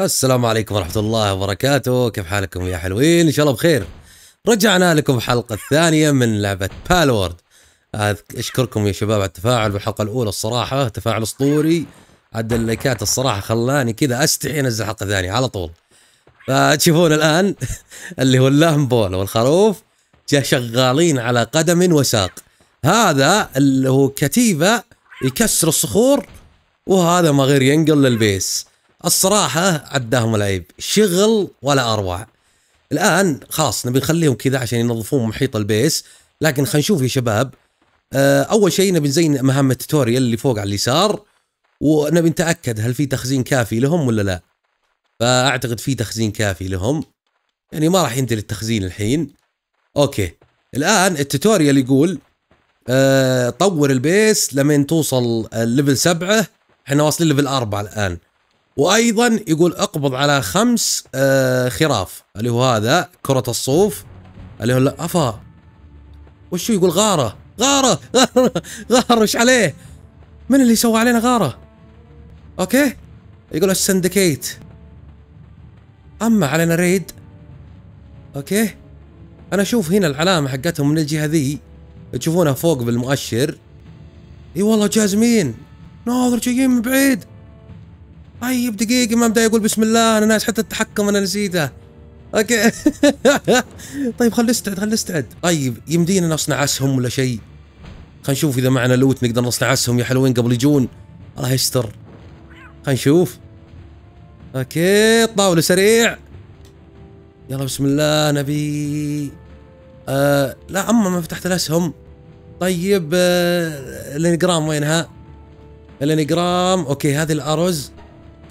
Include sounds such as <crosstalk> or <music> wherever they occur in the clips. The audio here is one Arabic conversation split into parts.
السلام عليكم ورحمة الله وبركاته كيف حالكم يا حلوين إن شاء الله بخير رجعنا لكم الحلقة الثانية من لعبة بالورد أشكركم يا شباب على التفاعل بالحلقة الأولى الصراحة تفاعل أسطوري عد اللايكات الصراحة خلاني كذا أستحي أنزل حلقة ثانية على طول فتشوفون الآن <laughs> اللي هو اللامبول والخروف جا شغالين على قدم وساق هذا اللي هو كتيبة يكسر الصخور وهذا ما غير ينقل للبيس الصراحه عداهم العيب شغل ولا اروع الان خلاص نبي نخليهم كذا عشان ينظفون محيط البيس لكن خلينا نشوف يا شباب آه، اول شيء نبي نزين مهام التوتوريال اللي فوق على اليسار ونبي نتاكد هل في تخزين كافي لهم ولا لا فاعتقد في تخزين كافي لهم يعني ما راح ينتهي التخزين الحين اوكي الان التوتوريال يقول آه، طور البيس لمن توصل الليفل آه، سبعة احنا واصلين ليفل أربعة الان وايضا يقول اقبض على خمس آه، خراف اللي هو هذا كرة الصوف اللي هو لا افا وشو يقول غارة غارة <laughs> غارة غارة ايش عليه؟ من اللي سوى علينا غارة؟ اوكي؟ يقول السندكيت اما علينا ريد اوكي؟ انا اشوف هنا العلامة حقتهم من الجهة ذي تشوفونها فوق بالمؤشر اي والله جازمين ناظر جايين من بعيد طيب دقيقة ما بدا يقول بسم الله انا ناس حتى التحكم انا نسيته اوكي <laughs> طيب خلي استعد خلي استعد طيب يمدينا نصنع اسهم ولا شيء خلينا نشوف اذا معنا لوت نقدر نصنع اسهم يا حلوين قبل يجون الله يستر خلينا نشوف اوكي طاولة سريع يلا بسم الله نبي آه لا اما ما فتحت الاسهم طيب آه الانجرام وينها؟ الانجرام اوكي هذه الارز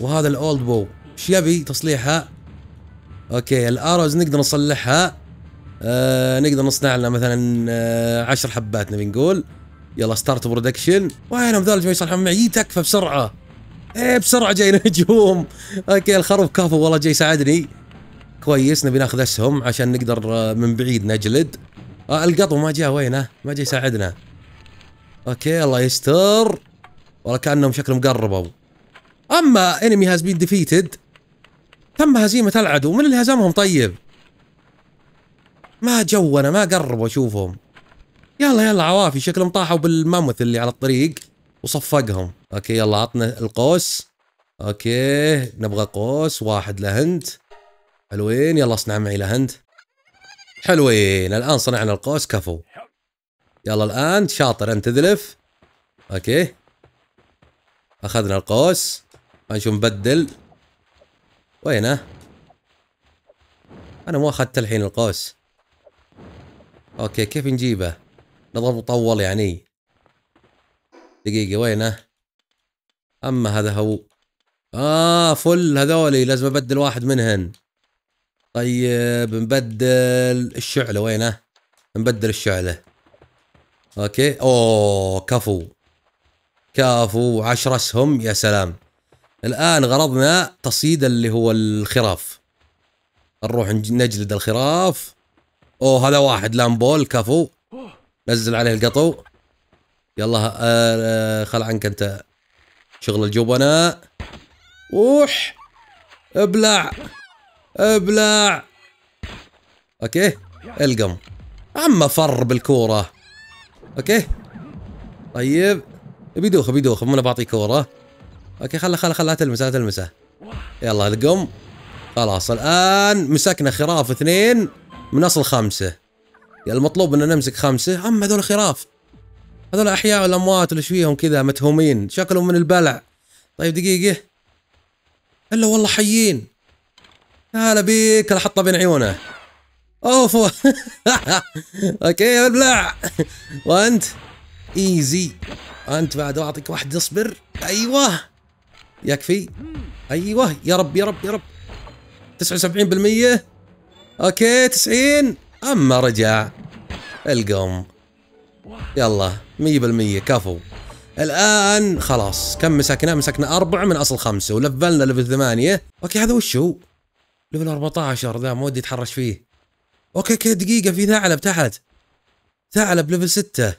وهذا الاولد بو ايش يبي تصليحها اوكي الاروز نقدر نصلحها آه نقدر نصنع لنا مثلا آه عشر حبات نبي نقول يلا ستارت برودكشن وينهم ذول جاي يصلحون معي تكفى بسرعه ايه بسرعه جاي <laughs> نجوم اوكي الخروف كفو والله جاي يساعدني كويس نبي ناخذ اسهم عشان نقدر آه، من بعيد نجلد آه القطو ما جاء وينه ما جاي يساعدنا اوكي الله يستر والله كانهم شكلهم قربوا اما انمي هاز بين ديفيتد تم هزيمه العدو من اللي هزمهم طيب ما جو انا ما قرب اشوفهم يلا يلا عوافي شكلهم طاحوا بالماموث اللي على الطريق وصفقهم اوكي يلا عطنا القوس اوكي نبغى قوس واحد لهند حلوين يلا اصنع معي لهند حلوين الان صنعنا القوس كفو يلا الان شاطر انت ذلف اوكي اخذنا القوس نشوف نبدل وينه انا ما اخذت الحين القوس اوكي كيف نجيبه نظل مطول يعني دقيقة وينه اما هذا هو اه فل هذولي لازم ابدل واحد منهن طيب نبدل الشعلة وينه نبدل الشعلة اوكي اوه كفو كفو عشر اسهم يا سلام الآن غرضنا تصيد اللي هو الخراف نروح نجلد الخراف أوه هذا واحد لامبول كفو نزل عليه القطو يلا آه،, آه خل عنك أنت شغل الجبناء وح ابلع ابلع اوكي القم عم فر بالكوره اوكي طيب بيدوخ بيدوخ مو انا بعطيه كوره اوكي خله خله خله لا تلمسه لا تلمسه يلا القم خلاص الان مسكنا خراف اثنين من اصل خمسه يعني المطلوب ان نمسك خمسه اما هذول خراف هذول احياء ولا اموات ولا فيهم كذا متهومين شكلهم من البلع طيب دقيقه الا والله حيين هلا بيك حطه بين عيونه اوف <laughs> اوكي ابلع وانت ايزي انت بعد اعطيك واحد اصبر ايوه يكفي ايوه يا رب يا رب يا رب 79% اوكي 90 اما رجع القم يلا 100% كفو الان خلاص كم مسكنا؟ مسكنا أربعة من اصل خمسة ولفلنا ليفل ثمانية اوكي هذا وش هو؟ ليفل 14 ذا ما ودي اتحرش فيه اوكي اوكي دقيقة في ثعلب تحت ثعلب ليفل 6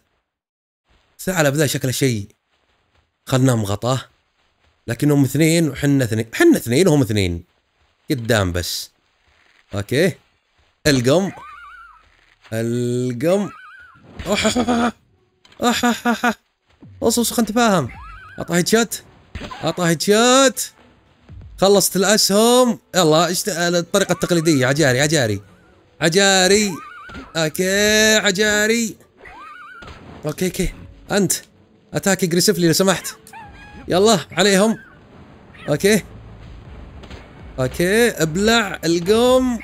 ثعلب ذا شكله شيء خلنا مغطاه لكنهم اثنين وحنا اثنين حنا اثنين وهم اثنين قدام بس اوكي القم القم اصبر خلنا نتفاهم اعطاه هيدشات اعطاه هيدشات خلصت الاسهم يلا اشت... الطريقه التقليديه عجاري عجاري عجاري اوكي عجاري اوكي اوكي انت اتاك اجريسفلي لو سمحت يلا عليهم اوكي اوكي ابلع القوم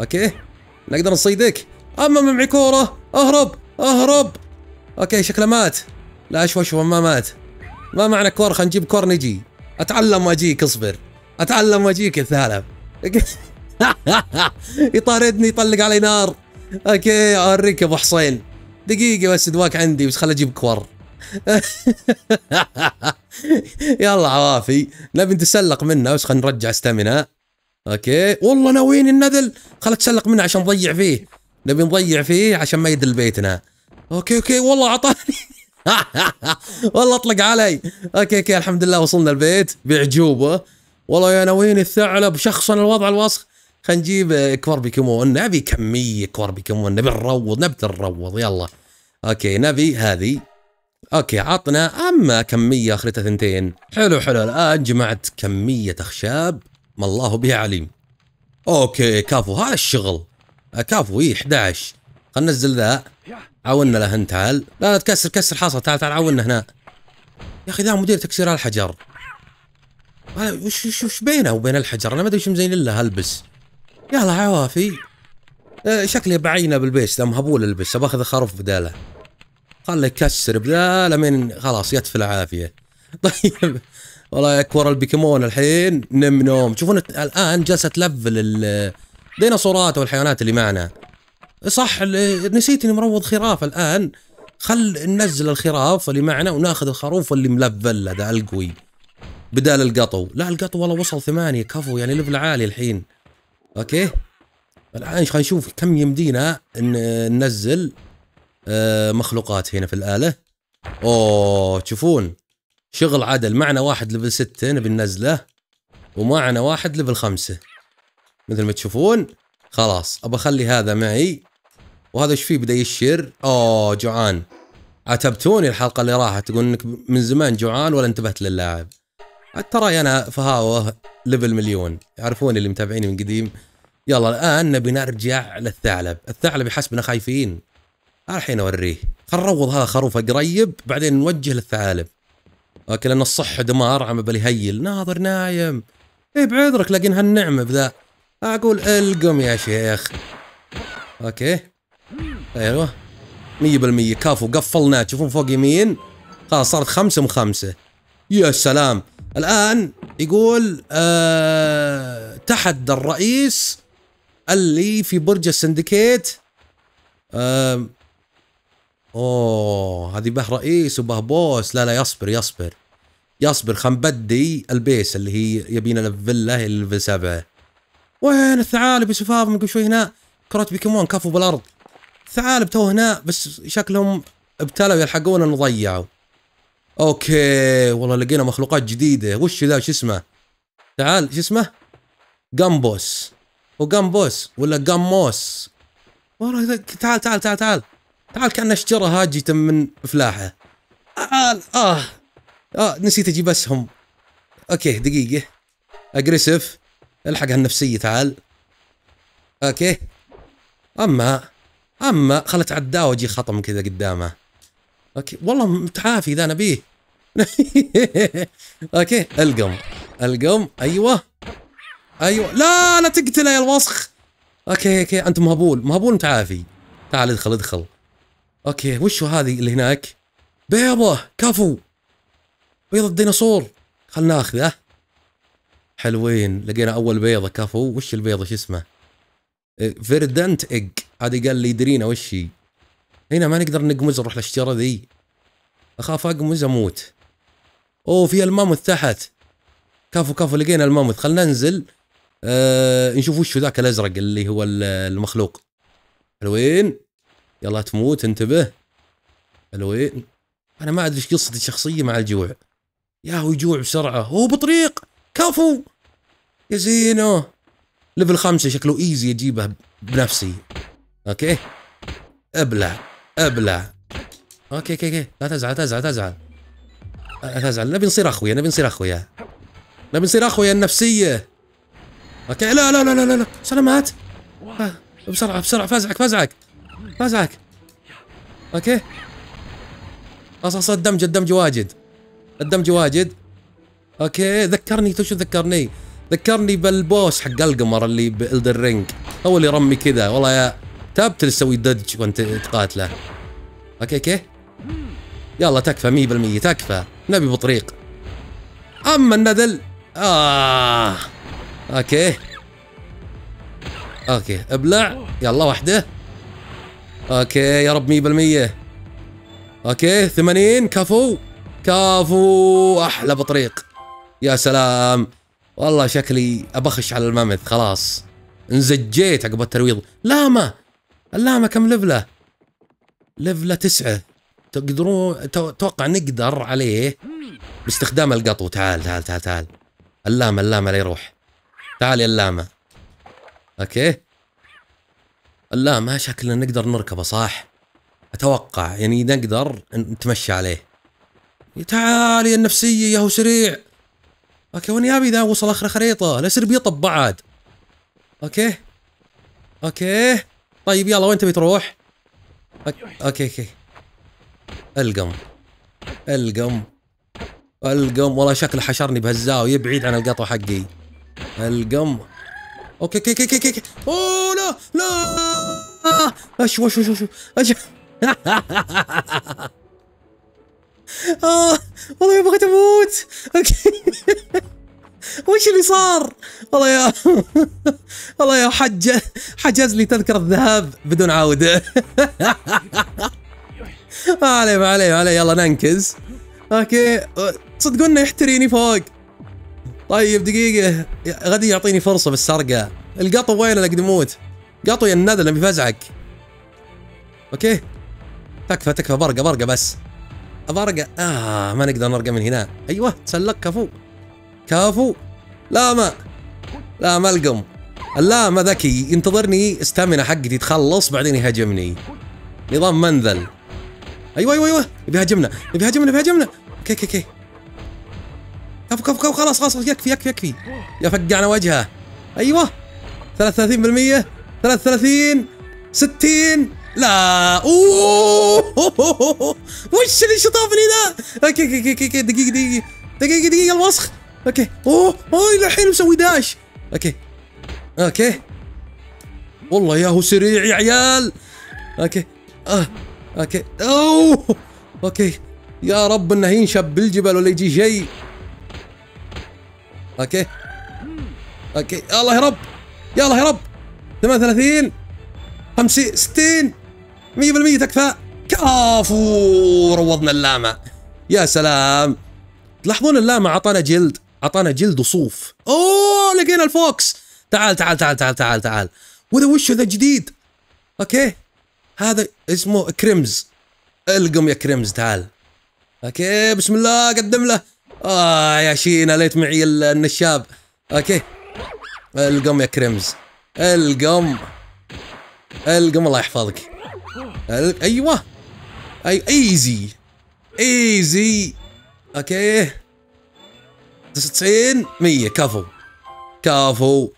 اوكي نقدر نصيدك اما معي كوره اهرب اهرب اوكي شكله مات لا شوي شوي ما مات ما معنى كور خلينا نجيب كور نجي اتعلم واجيك اصبر اتعلم واجيك الثعلب <laughs> يطاردني يطلق علي نار اوكي اوريك يا ابو حصين دقيقه بس دواك عندي بس خل اجيب كور <laughs> يلا عوافي نبي نتسلق منه بس خلينا نرجع استمنا اوكي والله ناويين النذل خل اتسلق منه عشان نضيع فيه نبي نضيع فيه عشان ما يدل بيتنا اوكي اوكي والله عطاني <laughs> والله اطلق علي اوكي اوكي الحمد لله وصلنا البيت باعجوبه والله يا ناويين الثعلب شخصا الوضع الوسخ خلينا نجيب بيكمون نبي كميه بيكمون نبي نروض نبي نروض يلا اوكي نبي هذه اوكي عطنا اما كميه اخرتها ثنتين حلو حلو الان جمعت كميه اخشاب ما الله بها عليم اوكي كافو هذا الشغل كافو اي 11 خلنا ننزل ذا عاوننا له انت تعال لا لا تكسر كسر حصى تعال تعال عاوننا هنا يا اخي ذا مدير تكسير الحجر وش وش وش بينه وبين الحجر انا ما ادري وش مزين له هلبس يلا عوافي إيه، شكلي بعينه بالبيس ذا مهبول البس باخذ خروف بداله خله يكسر بذا من خلاص في العافيه <laughs> طيب والله اكور البيكمون الحين نم نوم تشوفون الان جالسه تلفل الديناصورات والحيوانات اللي معنا صح نسيت اني مروض خراف الان خل ننزل الخراف اللي معنا وناخذ الخروف اللي ملفل هذا القوي بدال القطو لا القطو والله وصل ثمانية كفو يعني ليفل عالي الحين اوكي الان خلينا نشوف كم يمدينا ننزل آه، مخلوقات هنا في الاله اوه تشوفون شغل عدل معنا واحد ليفل ستة نبي ننزله ومعنا واحد ليفل خمسة مثل ما تشوفون خلاص ابى اخلي هذا معي وهذا ايش فيه بدا يشر اوه جوعان عتبتوني الحلقه اللي راحت تقول انك من زمان جوعان ولا انتبهت للاعب تراي انا فهاوه ليفل مليون يعرفون اللي متابعيني من قديم يلا الان نبي نرجع للثعلب الثعلب يحسبنا خايفين الحين اوريه خل نروض هذا خروف قريب بعدين نوجه للثعالب اوكي لان الصح دمار عم باليهيل ناظر نايم اي بعذرك لكن هالنعمه بذا اقول القم يا شيخ اوكي ايوه 100% كفو قفلناه تشوفون فوق يمين خلاص صارت خمسة من خمسة يا سلام الآن يقول أه تحدى الرئيس اللي في برج السندكيت أه اوه هذه به رئيس وبه بوس لا لا يصبر يصبر يصبر خل نبدي البيس اللي هي يبينا الفيلا ليفل سبعة وين الثعالب يا سفاف من قبل شوي هنا كرة بيكمون كفوا بالارض الثعالب تو هنا بس شكلهم ابتلوا يلحقونا نضيعوا اوكي والله لقينا مخلوقات جديده وش ذا شو اسمه تعال شو اسمه جامبوس وجامبوس ولا جاموس والله تعال تعال تعال تعال تعال كان اشجره تم من فلاحه تعال آه. اه نسيت اجيب اسهم اوكي دقيقه اجريسف الحق هالنفسيه تعال اوكي اما اما خلت عدا واجي خطم كذا قدامه اوكي والله متعافي ذا نبيه <laughs> اوكي القم القم ايوه ايوه لا لا تقتله يا الوسخ اوكي اوكي انت مهبول مهبول متعافي تعال ادخل ادخل اوكي وشو هذه اللي هناك بيضة كفو بيضة الديناصور خلنا ناخذه حلوين لقينا اول بيضة كفو وش البيضة شو اسمه إيه، فيردنت ايج هذه قال لي يدرينا وش هي هنا ما نقدر نقمز نروح للشجرة ذي اخاف اقمز اموت اوه في الماموث تحت كفو كفو لقينا الماموث خلنا ننزل أه نشوف وش ذاك الازرق اللي هو المخلوق حلوين يلا تموت انتبه الوين إيه؟ انا ما ادري ايش قصتي الشخصيه مع الجوع يا هو يجوع بسرعه هو بطريق كفو يا زينو ليفل خمسة شكله ايزي اجيبه بنفسي اوكي ابلع ابلع اوكي اوكي اوكي لا تزعل تزعل تزعل لا تزعل نبي نصير اخويا نبي نصير اخويا نبي نصير اخويا النفسيه اوكي لا لا لا لا لا سلامات بسرعه بسرعه فزعك فزعك زاك اوكي خلاص الدمج الدمج واجد الدمج واجد اوكي ذكرني شو ذكرني ذكرني بالبوس حق القمر اللي بالدر رينج هو اللي رمي كذا والله يا تابت تسوي دج وانت تقاتله اوكي اوكي يلا تكفى 100% تكفى نبي بطريق اما النذل اه اوكي اوكي ابلع يلا واحده اوكي يا رب 100% اوكي 80 كفو كفو احلى بطريق يا سلام والله شكلي ابخش على الممث خلاص انزجيت عقب الترويض لاما اللاما كم لفله لفله تسعة تقدرون اتوقع نقدر عليه باستخدام القطو تعال تعال تعال تعال اللاما اللاما لا يروح تعال يا اللاما اوكي لا ما شكلنا نقدر نركبه صح اتوقع يعني نقدر نتمشى عليه تعال يا النفسيه يا هو سريع اوكي وين يابي ذا وصل اخر خريطه لا يصير بيطب بعد اوكي اوكي طيب يلا وين تبي تروح اوكي اوكي القم القم القم والله شكله حشرني بهالزاويه بعيد عن القطو حقي القم اوكي اوكي اوكي اوكي اوكي اوه لا لا اشو اشو اشو اشو اشو والله يا بغيت اموت اوكي وش اللي صار؟ والله يا والله يا حج حجز لي تذكرة الذهاب بدون عودة. ما عليه ما عليه ما عليه يلا ننكز. اوكي صدقوا انه يحتريني فوق. طيب دقيقة غادي يعطيني فرصة بالسرقة القطو وين اللي قد قطو يا الندلة بفزعك اوكي تكفى تكفى برقة برقة بس برقة اه ما نقدر نرقى من هنا ايوه تسلق كفو كفو لا ما لا القم لا ما ذكي ينتظرني استامنا حقتي تخلص بعدين يهاجمني نظام منذل ايوه ايوه ايوه بيهاجمنا بيهاجمنا بيهاجمنا اوكي اوكي اوكي كفو كفو كفو خلاص خلاص يكفي يكفي يكفي يا فقعنا وجهه ايوه 33% 33 60 لا اوه وش اللي شطافني ذا اوكي اوكي اوكي دقيقه دقيقه دقيقه دقيقه الوسخ اوكي اوه اوه الحين مسوي داش اوكي اوكي والله يا هو سريع يا عيال اوكي أه. اوكي اوه اوكي يا رب انه ينشب بالجبل ولا يجي شيء اوكي اوكي يا الله يا رب يا الله يا رب 38 50 60 100% تكفى كافو روضنا اللاما يا سلام تلاحظون اللاما اعطانا جلد اعطانا جلد وصوف اوه لقينا الفوكس تعال تعال تعال تعال تعال تعال وذا وش ذا جديد اوكي هذا اسمه كريمز القم يا كريمز تعال اوكي بسم الله قدم له اه يا شينا ليت معي النشاب اوكي القم يا كريمز القم القم الله يحفظك ايوه اي ايزي ايزي اوكي 99 100 كفو كفو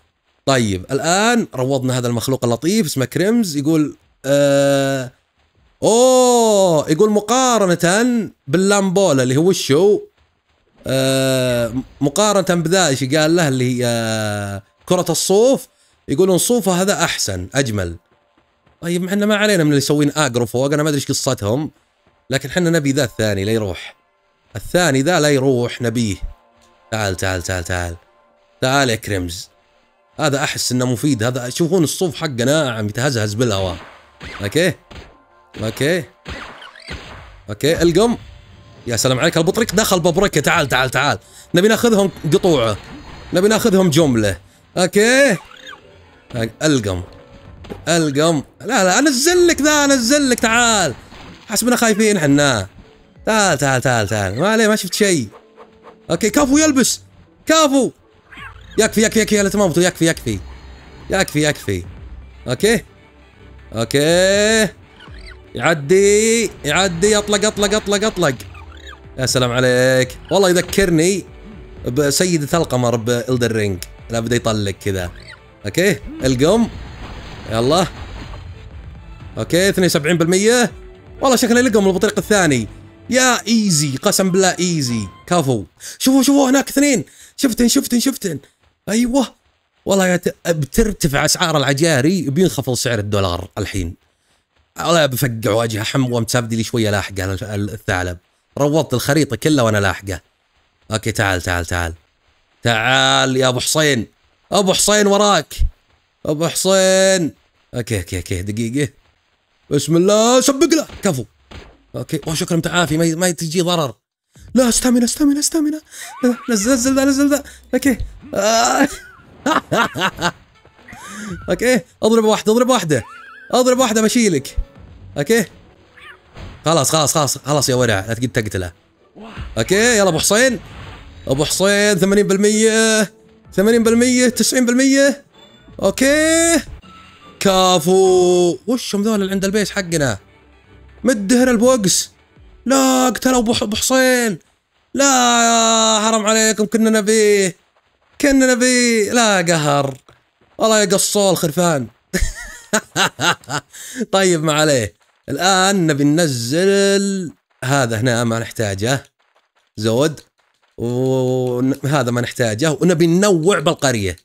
طيب الان روضنا هذا المخلوق اللطيف اسمه كريمز يقول آه اوه يقول مقارنة باللامبولا اللي هو الشو آه، مقارنه بذا ايش قال له اللي هي آه، كره الصوف يقولون صوفه هذا احسن اجمل طيب احنا ما علينا من اللي يسوين فوق انا ما ادري ايش قصتهم لكن احنا نبي ذا الثاني لا يروح الثاني ذا لا يروح نبيه تعال تعال تعال تعال تعال يا كريمز هذا احس انه مفيد هذا شوفون الصوف حقه ناعم يتهزهز بالهواء اوكي اوكي اوكي القم يا سلام عليك البطريق دخل ببركه تعال تعال تعال نبي ناخذهم قطوعه نبي ناخذهم جمله اوكي القم القم لا لا انزل لك ذا انزل لك تعال حسبنا خايفين احنا تعال تعال تعال تعال ما عليه ما شفت شيء اوكي كفو يلبس كفو يكفي يكفي يكفي تمام يكفي يكفي يكفي يكفي يكفي اوكي اوكي يعدي يعدي اطلق اطلق اطلق اطلق يا سلام عليك والله يذكرني بسيدة القمر بإلدر رينج لا بدي يطلق كذا اوكي القم يلا اوكي 72% والله شكله لقم بالطريق الثاني يا ايزي قسم بالله ايزي كفو شوفوا شوفوا هناك اثنين شفتن شفتن شفتن ايوه والله يت... بترتفع اسعار العجاري بينخفض سعر الدولار الحين والله بفقع واجهه حم وامتسابدي لي شويه لاحقه الثعلب روضت الخريطة كلها وأنا لاحقه أوكي تعال تعال تعال تعال يا أبو حصين. أبو حصين وراك أبو حصين. أوكي أوكي أوكي دقيقة بسم الله سبق له كفو أوكي وشكرا متعافي ما ما تجي ضرر لا استامنا استامنا استامنا نزل نزل ذا نزل ذا أوكي <laughs> أوكي أضرب واحدة أضرب واحدة أضرب واحدة بشيلك أوكي خلاص خلاص خلاص خلاص يا ورع لا تقعد تقتله اوكي يلا ابو حسين ابو حسين 80% 80% 90% اوكي كافو هم ذول اللي عند البيس حقنا مده هنا البوكس لا قتلوا ابو حسين لا يا حرام عليكم كنا نبيه كنا نبيه لا قهر والله يقصوه الخرفان <laughs> طيب ما عليه الان نبي ننزل هذا هنا ما نحتاجه زود وهذا ما نحتاجه ونبي ننوع بالقريه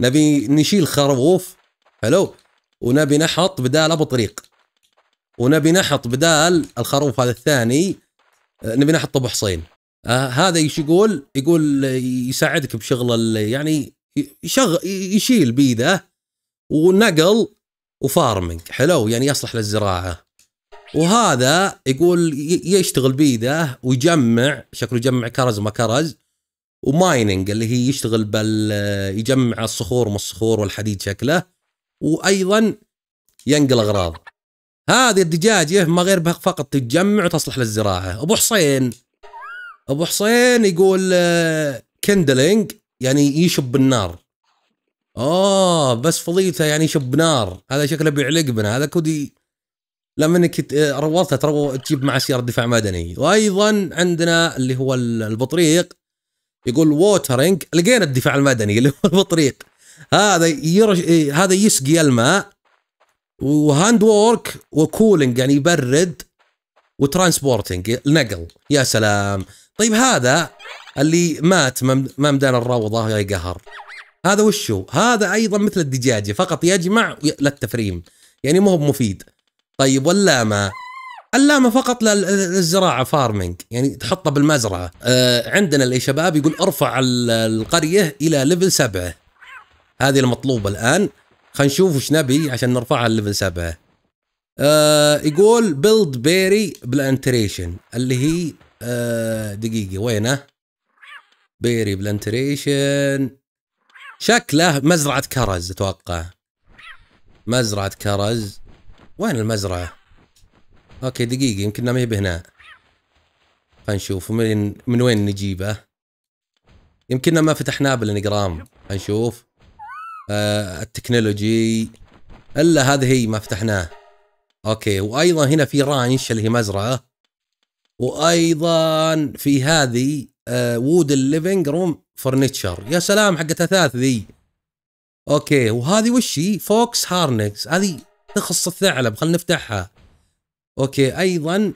نبي نشيل خروف حلو ونبي نحط بدال ابو طريق ونبي نحط بدال الخروف هذا الثاني نبي نحط ابو حصين آه هذا ايش يقول؟ يقول يساعدك بشغل يعني يشغل يشيل بيده ونقل وفارمنج حلو يعني يصلح للزراعه وهذا يقول يشتغل بيده ويجمع شكله يجمع كرز ما كرز ومايننج اللي هي يشتغل بال يجمع الصخور ما الصخور والحديد شكله وايضا ينقل اغراض هذه الدجاجه ما غير بها فقط تتجمع وتصلح للزراعه ابو حصين ابو حصين يقول كندلينج آه، يعني يشب النار اوه بس فضيته يعني يشب نار هذا شكله بيعلق بنا هذا كودي لما انك آه، روضتها ترو تجيب مع سياره دفاع مدني وايضا عندنا اللي هو البطريق يقول ووترنج لقينا الدفاع المدني اللي هو البطريق هذا يرش إيه، هذا يسقي الماء وهاند وورك وكولينج يعني يبرد وترانسبورتنج نقل يا سلام طيب هذا اللي مات ما مدان الروضه يا قهر هذا وشو هذا ايضا مثل الدجاجه فقط يجمع للتفريم يعني مو مفيد طيب واللامه اللامه فقط للزراعه فارمنج يعني تحطه بالمزرعه آه عندنا اللي شباب يقول ارفع القريه الى ليفل سبعه هذه المطلوبه الان خلينا نشوف وش نبي عشان نرفعها لليفل سبعه آه يقول بيلد بيري بلانتريشن اللي هي آه دقيقه وينه بيري بلانتريشن شكله مزرعه كرز اتوقع مزرعه كرز وين المزرعة؟ اوكي دقيقة يمكن ما هي بهنا نشوف من من وين نجيبه يمكن ما فتحناه بالانجرام نشوف آه التكنولوجي الا هذه هي ما فتحناه اوكي وايضا هنا في رانش اللي هي مزرعه وايضا في هذه آه وود الليفنج روم فرنتشر يا سلام حقت اثاث ذي اوكي وهذه وش هي فوكس هارنكس هذه تخص الثعلب خلينا نفتحها اوكي ايضا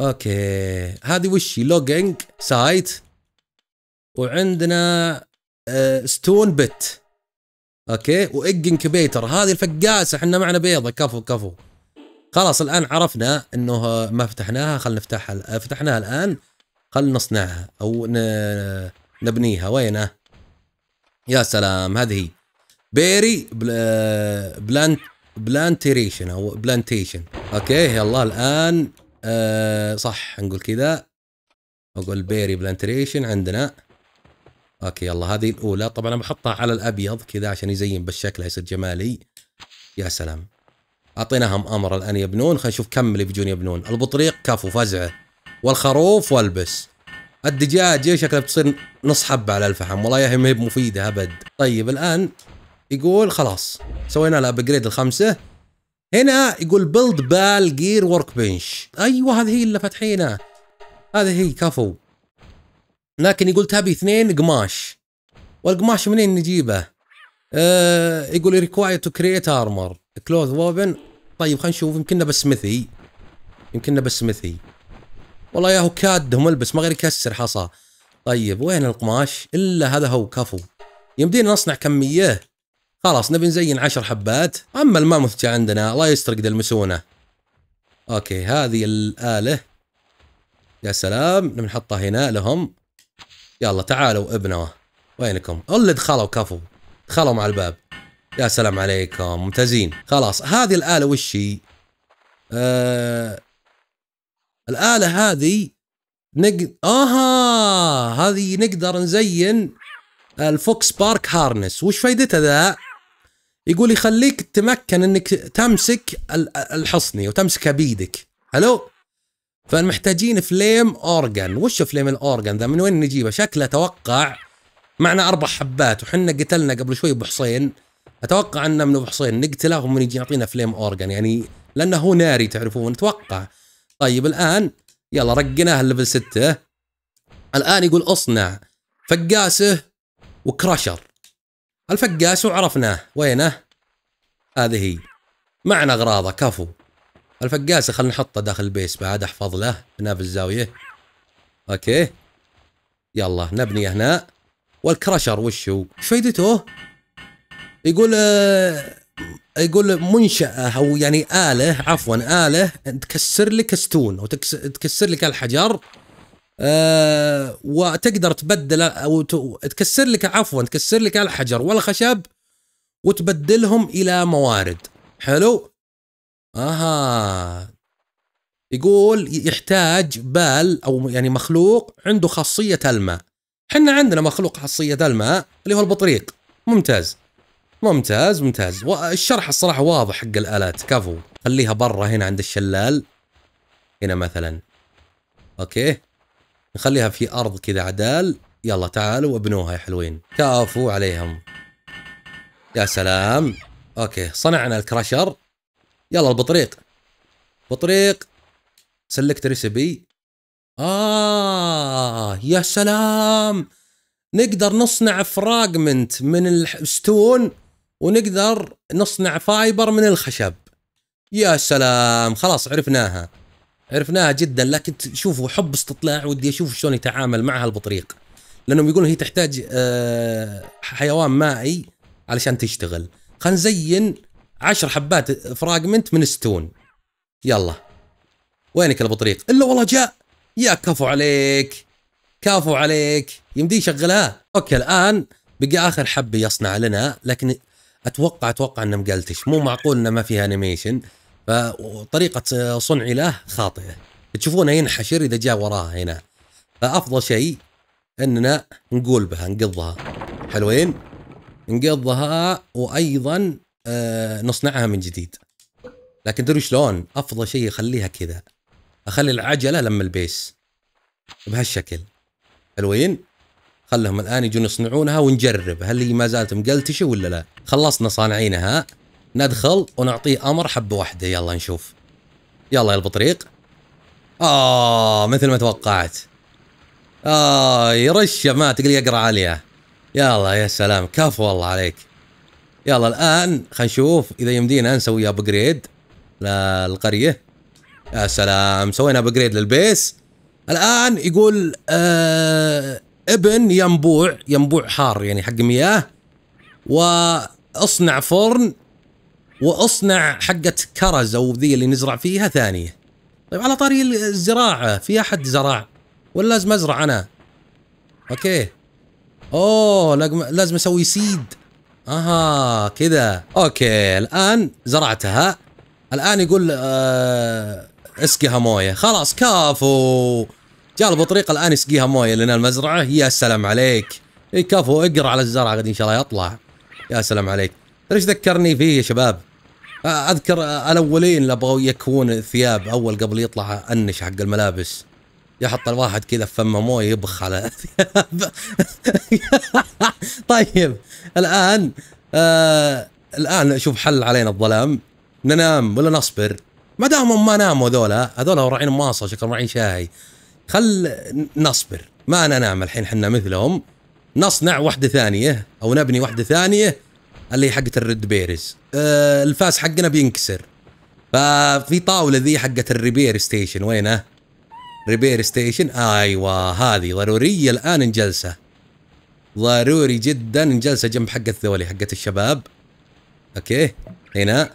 اوكي هذه وشي لوجينج سايت وعندنا آه، ستون بت اوكي وايج انكبيتر هذه الفقاسه احنا معنا بيضه كفو كفو خلاص الان عرفنا انه ما فتحناها خلينا نفتحها آه، فتحناها الان خلينا نصنعها او نبنيها وينه يا سلام هذه هي بيري آه، بلانت بلانتيريشن او بلانتيشن اوكي يلا الان آه صح نقول كذا اقول بيري بلانتيريشن عندنا اوكي يلا هذه الاولى طبعا بحطها على الابيض كذا عشان يزين بالشكل يصير جمالي يا سلام اعطيناهم امر الان يبنون خلينا نشوف كم اللي بيجون يبنون البطريق كفو فزعه والخروف والبس ايش شكلها بتصير نص حبه على الفحم والله يا هي مفيده ابد طيب الان يقول خلاص سوينا له ابجريد الخمسه هنا يقول بيلد بال جير ورك بنش ايوه هذه هي اللي فاتحينها هذه هي كفو لكن يقول تبي اثنين قماش والقماش منين نجيبه؟ آه يقول ريكواير تو كريت ارمر كلوث ووبن طيب خلينا نشوف يمكننا بسمثي يمكننا بسمثي والله يا هو كادهم البس ما غير يكسر حصى طيب وين القماش؟ الا هذا هو كفو يمدينا نصنع كميه خلاص نبي نزين عشر حبات اما الماموث جاء عندنا الله يسترق دلمسونه اوكي هذه الاله يا سلام نبي نحطها هنا لهم يلا تعالوا ابنوا وينكم اللي دخلوا كفو دخلوا مع الباب يا سلام عليكم ممتازين خلاص هذه الاله وش هي آه... الاله هذه نقدر اها هذه نقدر نزين الفوكس بارك هارنس وش فايدتها ذا يقول يخليك تمكن انك تمسك الحصني وتمسكه بيدك حلو فمحتاجين فليم اورجن وش فليم الاورجن ذا من وين نجيبه شكله اتوقع معنا اربع حبات وحنا قتلنا قبل شوي ابو حصين اتوقع ان من ابو حصين نقتله ومن يجي يعطينا فليم اورجن يعني لانه هو ناري تعرفون اتوقع طيب الان يلا رقناه الليفل 6 الان يقول اصنع فقاسه وكراشر الفقاس وعرفناه وينه هذه هي معنا اغراضه كفو الفقاسه خلينا نحطه داخل البيس بعد احفظ له هنا في الزاويه اوكي يلا نبني هنا والكرشر وش هو؟ فائدته؟ يقول آه يقول منشأة او يعني آلة عفوا آلة تكسر لك ستون وتكسر لك الحجر آه، وتقدر تبدل او تكسر لك عفوا تكسر لك الحجر والخشب وتبدلهم الى موارد حلو اها يقول يحتاج بال او يعني مخلوق عنده خاصيه الماء حنا عندنا مخلوق خاصيه الماء اللي هو البطريق ممتاز ممتاز ممتاز والشرح الصراحه واضح حق الالات كفو خليها برا هنا عند الشلال هنا مثلا اوكي نخليها في ارض كذا عدال يلا تعالوا وابنوها يا حلوين كافوا عليهم يا سلام اوكي صنعنا الكراشر يلا البطريق بطريق سلكت ريسبي آه يا سلام نقدر نصنع فراجمنت من الستون ونقدر نصنع فايبر من الخشب يا سلام خلاص عرفناها عرفناها جدا لكن شوفوا حب استطلاع ودي اشوف شلون يتعامل معها البطريق لانهم يقولون هي تحتاج آه، حيوان مائي علشان تشتغل خلينا نزين عشر حبات فراجمنت من ستون يلا وينك البطريق الا والله جاء يا كفو عليك كفو عليك يمدي يشغلها اوكي الان بقى اخر حبه يصنع لنا لكن اتوقع اتوقع انه مقلتش مو معقول انه ما فيها انيميشن فطريقة صنعي له خاطئة تشوفونه ينحشر إذا جاء وراها هنا فأفضل شيء أننا نقول بها نقضها حلوين نقضها وأيضا آه، نصنعها من جديد لكن تدري شلون أفضل شيء أخليها كذا أخلي العجلة لما البيس بهالشكل حلوين خلهم الآن يجون يصنعونها ونجرب هل هي ما زالت مقلتشة ولا لا خلصنا صانعينها ندخل ونعطيه امر حبه واحده يلا نشوف يلا يا البطريق اه مثل ما توقعت اه يرشه ما تقول يقرا عليها يلا يا سلام كفو والله عليك يلا الان خلينا نشوف اذا يمدينا نسوي ابجريد للقريه يا سلام سوينا ابجريد للبيس الان يقول آه ابن ينبوع ينبوع حار يعني حق مياه واصنع فرن واصنع حقه كرز او ذي اللي نزرع فيها ثانيه طيب على طاري الزراعه في احد زرع ولا لازم ازرع انا اوكي اوه لازم اسوي سيد اها كذا اوكي الان زرعتها الان يقول آه اسقيها مويه خلاص كافو جاء البطريق الان يسقيها مويه لنا المزرعه يا سلام عليك إيه، كفو اقرا على الزرعه غادي ان شاء الله يطلع يا سلام عليك ليش ذكرني فيه يا شباب اذكر الاولين اللي ابغوا يكون ثياب اول قبل يطلع انش حق الملابس يحط الواحد كذا في فمه مويه يبخ على ثياب <laughs> طيب الان آه الان شوف حل علينا الظلام ننام ولا نصبر ما دامهم ما ناموا ذولا هذول راعين ماصه شكلهم راعين شاهي خل نصبر ما ننام الحين حنا مثلهم نصنع وحده ثانيه او نبني وحده ثانيه اللي هي حقه الريد بيريز آه الفاس حقنا بينكسر ففي طاوله ذي حقه الريبير ستيشن وينه ريبير ستيشن آه ايوه هذه ضروريه الان نجلسه ضروري جدا نجلسه جنب حق ذولي حقه الشباب اوكي هنا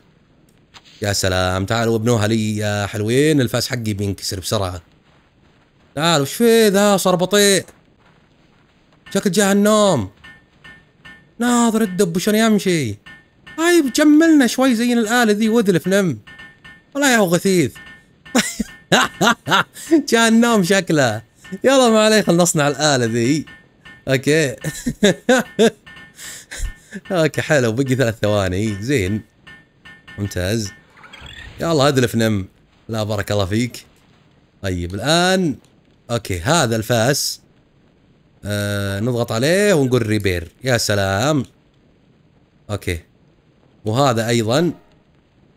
يا سلام تعالوا ابنوها لي يا حلوين الفاس حقي بينكسر بسرعه تعالوا وش في ذا صار بطيء شكل جاه النوم ناظر الدب شلون يمشي هاي جملنا شوي زين الآلة ذي وادلف نم ولا يا غثيث <laughs> كان نوم شكله يلا ما عليه خلنا نصنع الآلة ذي اوكي <laughs> اوكي حلو بقي ثلاث ثواني زين ممتاز يلا ادلف نم لا بارك الله فيك طيب الان اوكي هذا الفاس آه نضغط عليه ونقول ريبير يا سلام اوكي وهذا ايضا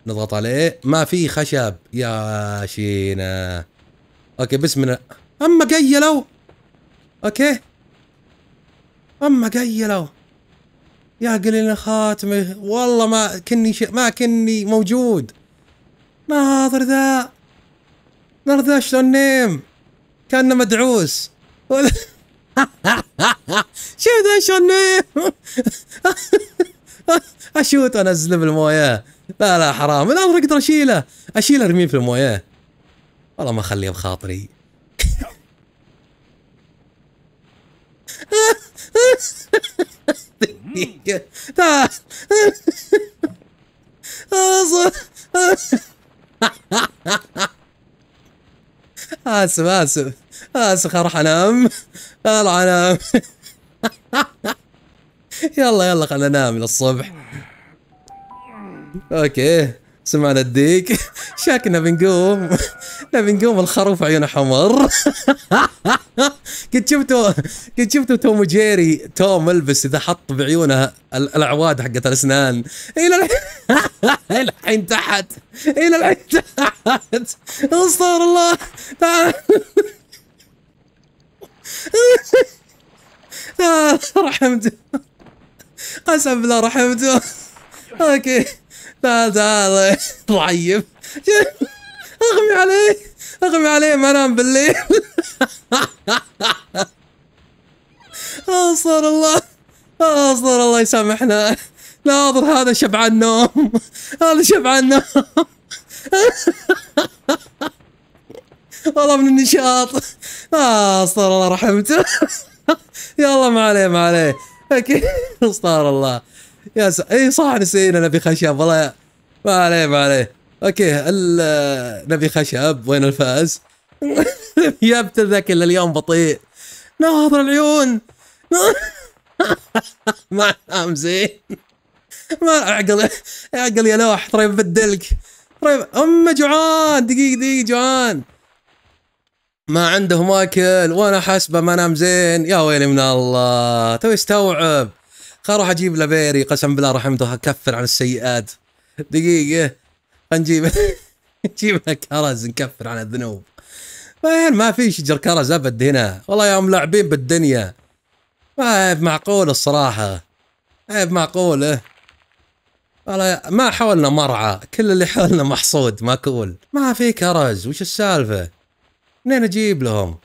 نضغط عليه ما في خشب يا شينا اوكي بسمنا اما قيلوا اوكي اما قيلوا يا قليل خاتمه والله ما كني ش... ما كني موجود ناظر ذا ناظر ذا شلون نيم كانه مدعوس <laughs> <laughs> شوف ذا شلون <laughs> اشوت انزله بالمويه لا لا حرام لا اقدر اشيله اشيله ارميه في المويه والله ما اخليه بخاطري <laughs> اسف اسف اسف اروح انام يلا انام <laughs> يلا يلا خلنا ننام للصبح اوكي سمعنا الديك <laughs> شكلنا بنقوم <laughs> بنقوم الخروف عيونه حمر كنت شفتوا كنت شفتوا توم وجيري توم البس اذا حط بعيونه الاعواد حقت الاسنان الى الحين تحت الى الحين تحت استغفر الله تعال آه رحمته قسم بالله رحمته اوكي لا لا ضعيف طيب. اغمي عليه اغمي عليه ما انام بالليل استغفر الله استغفر الله يسامحنا ناظر هذا شبعان نوم هذا شبعان نوم والله من النشاط <laughs> آه استغفر الله رحمته <laughs> يا الله ما عليه ما عليه اوكي <laughs> استغفر الله يا س... اي صح نسينا نبي خشب والله ما عليه ما عليه اوكي ال... نبي خشب وين الفاز يا ذاك اللي اليوم بطيء ناظر العيون ما نام زين ما اعقل اعقل يا لوح ترى بدلك طيب امه جوعان دقيقه دقيقه جوعان ما عندهم اكل وانا حاسبه ما نام زين يا ويلي من الله توي استوعب خل اروح اجيب له بيري قسم بالله رحمته اكفر عن السيئات دقيقه نجيب <laughs> نجيب له كرز نكفر عن الذنوب ما ما في شجر كرز ابد هنا والله يا ملاعبين بالدنيا ما معقول الصراحه عيب معقوله والله ما حولنا مرعى كل اللي حولنا محصود ماكول ما في كرز وش السالفه منين اجيب لهم؟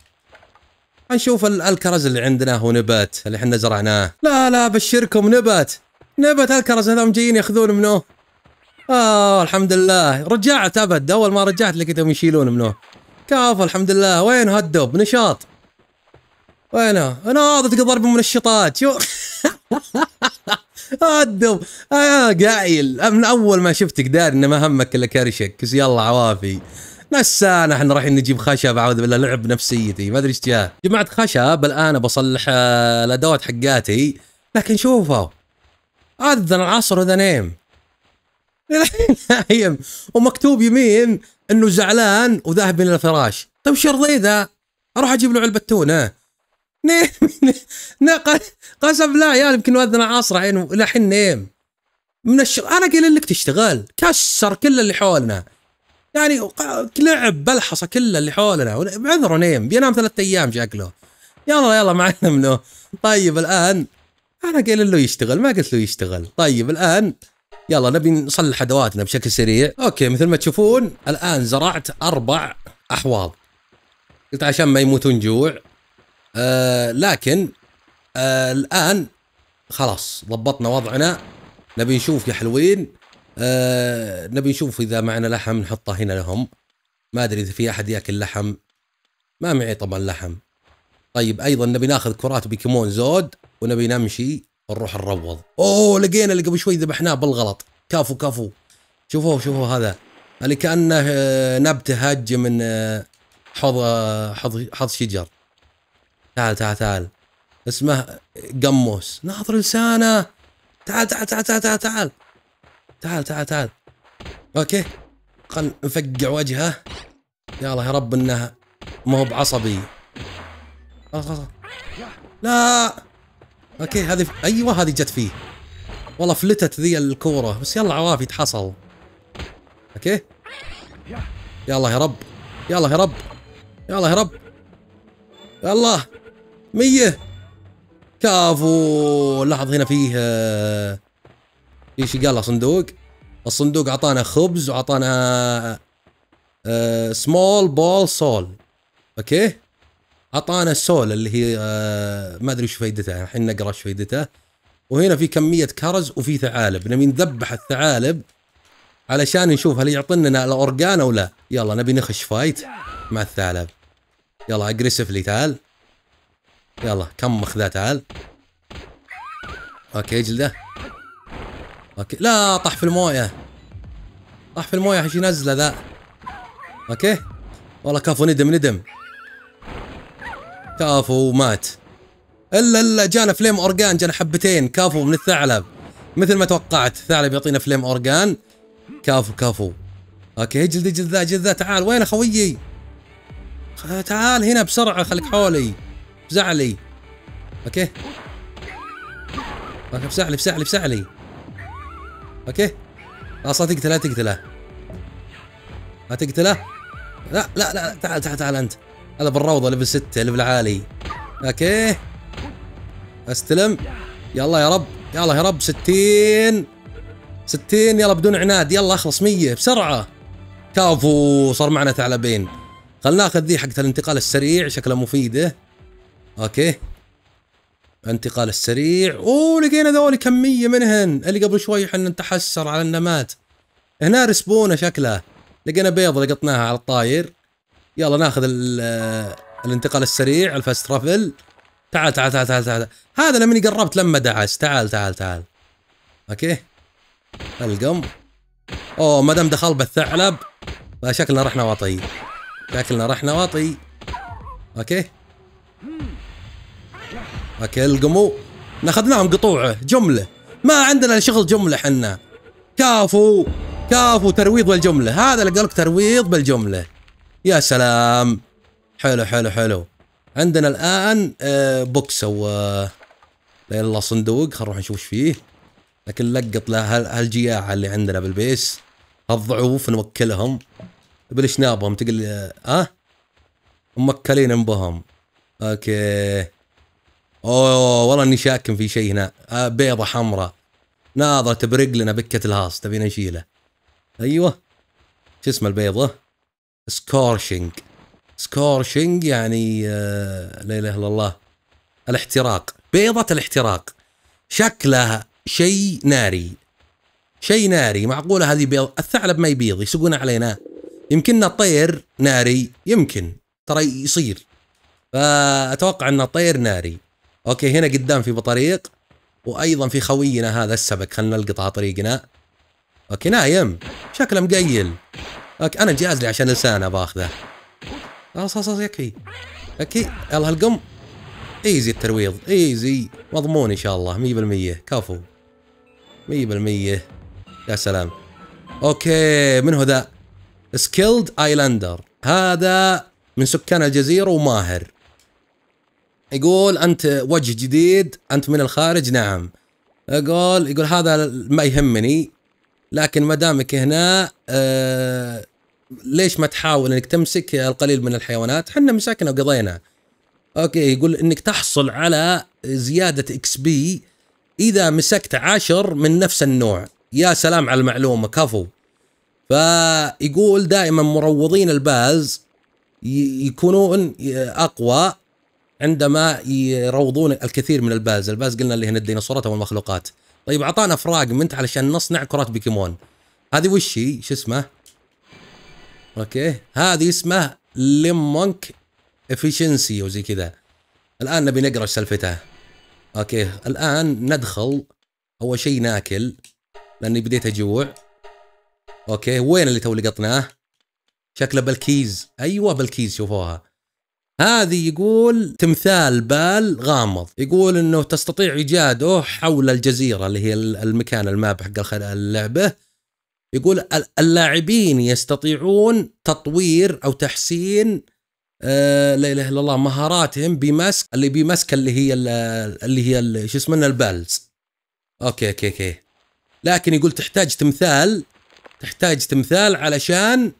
هنشوف الكرز اللي عندنا هو نبات اللي احنا زرعناه لا لا ابشركم نبات نبات الكرز هذول جايين ياخذون منه اه الحمد لله رجعت ابد اول ما رجعت لقيتهم يشيلون منه كاف الحمد لله وين هالدب نشاط وينه ناضت ضرب من الشطات شو <laughs> هالدب يا آه، قايل من اول ما شفتك داري انه ما همك الا كرشك يلا عوافي نسانا احنا رايحين نجيب خشب اعوذ بالله لعب نفسيتي ما ادري ايش جاه جمعت خشب الان بصلح آه، الادوات حقاتي لكن شوفوا اذن العصر اذا نايم نايم <laughs> ومكتوب يمين انه زعلان وذاهب الى الفراش طيب شو رضي ذا اروح اجيب له علبه تونه <laughs> قسم لا يا يمكن اذن العصر الحين نايم من الشغل انا قايل لك تشتغل كسر كل اللي حولنا يعني لعب بلحصه كله اللي حولنا بعذره نيم بينام ثلاثة ايام شكله يلا يلا معنا منه طيب الان انا قايل له يشتغل ما قلت له يشتغل طيب الان يلا نبي نصلح ادواتنا بشكل سريع اوكي مثل ما تشوفون الان زرعت اربع احواض قلت عشان ما يموتون جوع آه لكن آه الان خلاص ضبطنا وضعنا نبي نشوف يا حلوين آه نبي نشوف اذا معنا لحم نحطه هنا لهم ما ادري اذا في احد ياكل لحم ما معي طبعا لحم طيب ايضا نبي ناخذ كرات بيكمون زود ونبي نمشي نروح نروض اوه لقينا اللي قبل شوي ذبحناه بالغلط كفو كفو شوفوا شوفوا هذا اللي كانه آه، نبته هج من آه، حظ حظ حظ شجر تعال تعال تعال اسمه آه، قموس ناظر لسانه تعال تعال تعال تعال تعال, تعال. تعال تعال تعال اوكي خل نفقع وجهه يا الله يا رب انه ما هو بعصبي خلاص خلاص لا اوكي هذه ف... ايوه هذه جت فيه والله فلتت ذي الكوره بس يلا عوافي تحصل اوكي يا الله يا رب يا الله يا رب يا الله يا رب الله مية كافو لاحظ هنا فيه آه، في له صندوق الصندوق اعطانا خبز واعطانا سمول بول سول اوكي اعطانا سول اللي هي آه ما ادري شو فائدتها الحين نقرا ايش فائدتها وهنا في كميه كرز وفي ثعالب نبي نذبح الثعالب علشان نشوف هل يعطينا الاورجان او لا يلا نبي نخش فايت مع الثعلب يلا اجريسفلي تعال يلا كم مخذه تعال اوكي جلده اوكي لا طاح في المويه طاح في المويه حيش ينزله ذا اوكي والله كفو ندم ندم كفو مات الا الا جانا فليم اورجان جانا حبتين كفو من الثعلب مثل ما توقعت الثعلب يعطينا فليم اورجان كفو كفو اوكي اجلد اجلد ذا اجلد ذا تعال وين اخويي تعال هنا بسرعه خليك حولي بزعلي اوكي اوكي بسعلي بسعلي بسعلي اوكي خلاص آه، لا تقتله تقتله لا آه، تقتله لا لا لا تعال تعال تعال انت هذا بالروضه ليفل 6 ليفل عالي اوكي استلم يلا يا رب يلا يا رب 60 60 يلا بدون عناد يلا اخلص 100 بسرعه كافو صار معنا ثعلبين خلنا ناخذ ذي حقت الانتقال السريع شكلها مفيده اوكي الانتقال السريع ولقينا لقينا ذولي كميه منهن اللي قبل شوي حنا نتحسر على النمات هنا رسبونه شكله لقينا بيضة لقطناها على الطاير يلا ناخذ الانتقال السريع الفاست رافل تعال تعال تعال تعال تعال هذا لما قربت لما دعس تعال تعال تعال اوكي القم اوه ما دام دخل بالثعلب شكلنا رحنا واطي شكلنا رحنا واطي اوكي اوكي القمو اخذناهم قطوعه جمله ما عندنا شغل جمله حنا كافو كافو ترويض بالجمله هذا اللي قالك ترويض بالجمله يا سلام حلو حلو حلو عندنا الان آه، بوكس او يلا صندوق خلينا نروح نشوف فيه لكن لقط له هالجياعه اللي عندنا بالبيس الضعوف نوكلهم بالشنابهم تقول ها أه؟ موكلين بهم اوكي اوه والله اني شاكم في شيء هنا آه، بيضه حمراء ناظره تبرق لنا بكه الهاص تبينا نشيله ايوه شو اسمه البيضه سكورشنج سكورشنج يعني آه لا اله الا الله الاحتراق بيضه الاحتراق شكلها شيء ناري شيء ناري معقوله هذه بيض الثعلب ما يبيض يسقون علينا يمكننا طير ناري يمكن ترى يصير فاتوقع ان الطير ناري اوكي هنا قدام في بطريق وايضا في خوينا هذا السبك خلنا على طريقنا اوكي نايم شكله مقيل اوكي انا جاهز لي عشان لسانه باخذه خلاص آه، خلاص يكفي اوكي يلا هالقم ايزي الترويض ايزي مضمون ان شاء الله 100% كفو 100% يا سلام اوكي من هو ذا سكيلد ايلاندر هذا من سكان الجزيره وماهر يقول انت وجه جديد انت من الخارج نعم يقول يقول هذا ما يهمني لكن ما دامك هنا آه ليش ما تحاول انك تمسك القليل من الحيوانات احنا مساكنه وقضينا اوكي يقول انك تحصل على زياده اكس بي اذا مسكت عشر من نفس النوع يا سلام على المعلومه كفو فيقول دائما مروضين الباز يكونون آه، اقوى عندما يروضون الكثير من الباز الباز قلنا اللي هن الديناصورات او المخلوقات طيب اعطانا فراجمنت علشان نصنع كرات بيكيمون هذه وش هي شو اسمه اوكي هذه اسمه ليمونك افشنسي وزي كذا الان نبي نقرا سلفته اوكي الان ندخل اول شيء ناكل لاني بديت اجوع اوكي وين اللي تو لقطناه شكله بالكيز ايوه بالكيز شوفوها هذه يقول تمثال بال غامض يقول انه تستطيع ايجاده حول الجزيره اللي هي المكان الماب حق اللعبه يقول اللاعبين يستطيعون تطوير او تحسين آه لا اله الا الله مهاراتهم بمسك اللي بمسك اللي هي اللي هي شو اسمه البالز اوكي اوكي اوكي لكن يقول تحتاج تمثال تحتاج تمثال علشان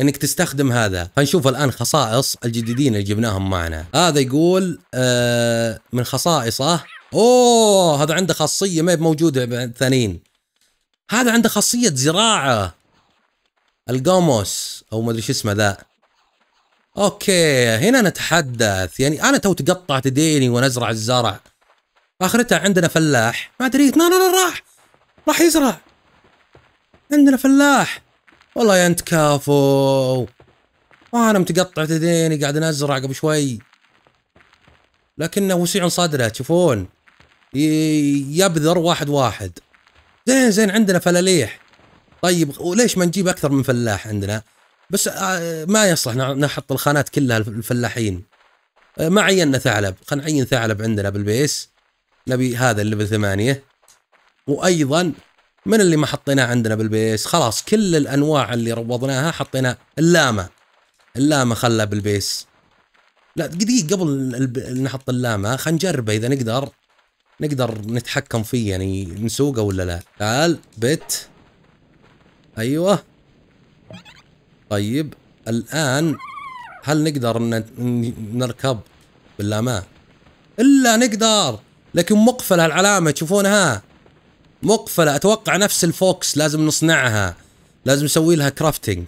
انك تستخدم هذا فنشوف الان خصائص الجديدين اللي جبناهم معنا هذا يقول آه من خصائصه آه. اوه هذا عنده خاصيه ما موجوده الثانيين هذا عنده خاصيه زراعه القاموس او ما ادري شو اسمه ذا اوكي هنا نتحدث يعني انا تو تقطعت تديني وانا ازرع الزرع اخرتها عندنا فلاح ما ادري راح راح يزرع عندنا فلاح والله يا انت كافو وانا متقطع تديني قاعد انزرع قبل شوي لكنه وسيع صدره تشوفون يبذر واحد واحد زين زين عندنا فلاليح طيب وليش ما نجيب اكثر من فلاح عندنا بس آه، ما يصلح نحط الخانات كلها الفلاحين آه، ما عينا ثعلب خلينا نعين ثعلب عندنا بالبيس نبي هذا الليفل ثمانية وايضا من اللي ما حطيناه عندنا بالبيس خلاص كل الانواع اللي روضناها حطينا اللاما اللاما خلى بالبيس لا دقيقة قبل نحط اللاما خلينا نجربه إذا نقدر نقدر نتحكم فيه يعني نسوقه ولا لا تعال بت أيوه طيب الآن هل نقدر نركب باللاما إلا نقدر لكن مقفل هالعلامة تشوفونها مقفلة أتوقع نفس الفوكس لازم نصنعها لازم نسوي لها كرافتنج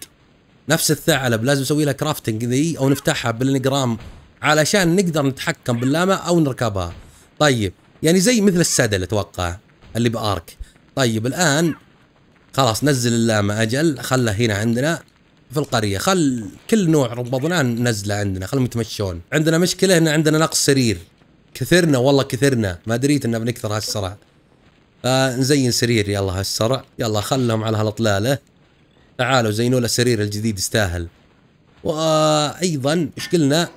نفس الثعلب لازم نسوي لها كرافتنج ذي أو نفتحها بالنجرام علشان نقدر نتحكم باللاما أو نركبها طيب يعني زي مثل السدل أتوقع اللي بآرك طيب الآن خلاص نزل اللاما أجل خله هنا عندنا في القرية خل كل نوع ربضنا نزله عندنا خلهم يتمشون عندنا مشكلة ان عندنا نقص سرير كثرنا والله كثرنا ما دريت ان بنكثر هالسرعة آه نزين سرير يلا هالسرع يلا خلهم على هالاطلاله تعالوا زينوا له السرير الجديد يستاهل وايضا ايش قلنا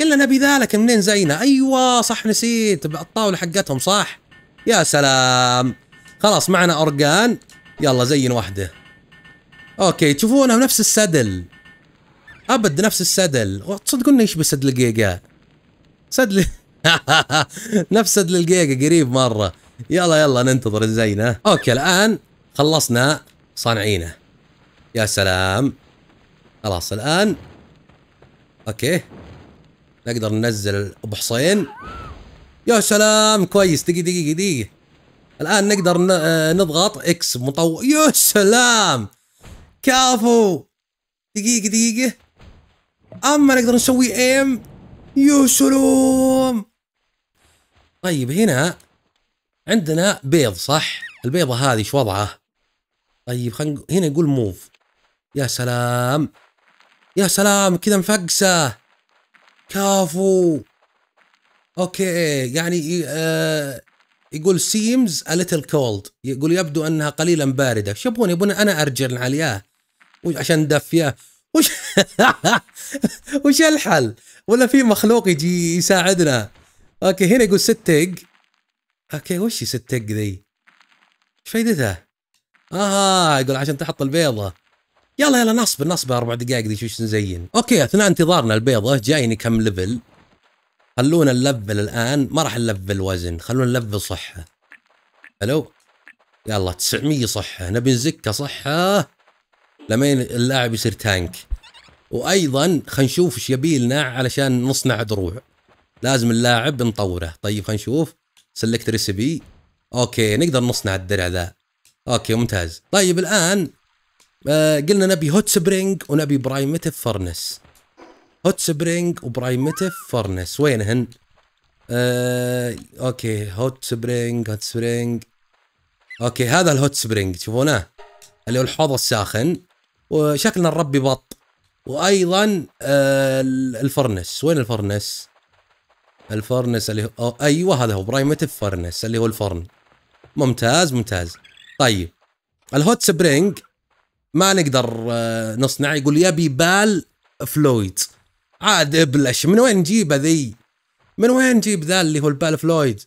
قلنا نبي ذلك منين زينه ايوه صح نسيت الطاوله حقتهم صح يا سلام خلاص معنا اورجان يلا زين واحده اوكي تشوفونه نفس السدل ابد نفس السدل تصدقون يشبه سدل الجيجا سدل نفس سدل الجيجا قريب مره يلا يلا ننتظر الزينة اوكي الان خلصنا صانعينه يا سلام خلاص الان اوكي نقدر ننزل ابو حصين يا سلام كويس دقيقة دقيقة دقيقة الان نقدر آه، نضغط اكس مطو يا سلام كافو دقيقة دقيقة اما نقدر نسوي ايم يا سلام طيب هنا عندنا بيض صح البيضة هذه ايش وضعه طيب خلينا هنا يقول موف يا سلام يا سلام كذا مفقسة كافو اوكي يعني آه يقول سيمز ا ليتل كولد يقول يبدو انها قليلا بارده شو يبون انا ارجل عليها عشان ندفيه وش <laughs> وش الحل ولا في مخلوق يجي يساعدنا اوكي هنا يقول ست اوكي وش ستك ذي؟ ايش فايدتها؟ اها يقول عشان تحط البيضه يلا يلا نصب نصب اربع دقائق ذي شوش نزين اوكي اثناء انتظارنا البيضه جايني كم ليفل خلونا نلفل الان ما راح نلفل وزن خلونا نلفل صحه الو يلا 900 صحه نبي نزكه صحه لمين اللاعب يصير تانك وايضا خلينا نشوف ايش يبي لنا علشان نصنع دروع لازم اللاعب نطوره طيب خلينا نشوف سلكت ريسبي اوكي نقدر نصنع الدرع ذا اوكي ممتاز طيب الان آه قلنا نبي هوت سبرينج ونبي برايمتف فرنس هوت سبرينج وبرايمتف فرنس وينهن؟ آه اوكي هوت سبرينج هوت سبرينج اوكي هذا الهوت سبرينج تشوفونه اللي هو الحوض الساخن وشكلنا نربي بط وايضا آه الفرنس وين الفرنس؟ الفرنس اللي هو ايوه هذا هو برايمتيف فرنس اللي هو الفرن ممتاز ممتاز طيب الهوت سبرينج ما نقدر آه، نصنع يقول يبي بال فلويد عاد ابلش من وين نجيبه ذي من وين نجيب ذا اللي هو البال فلويد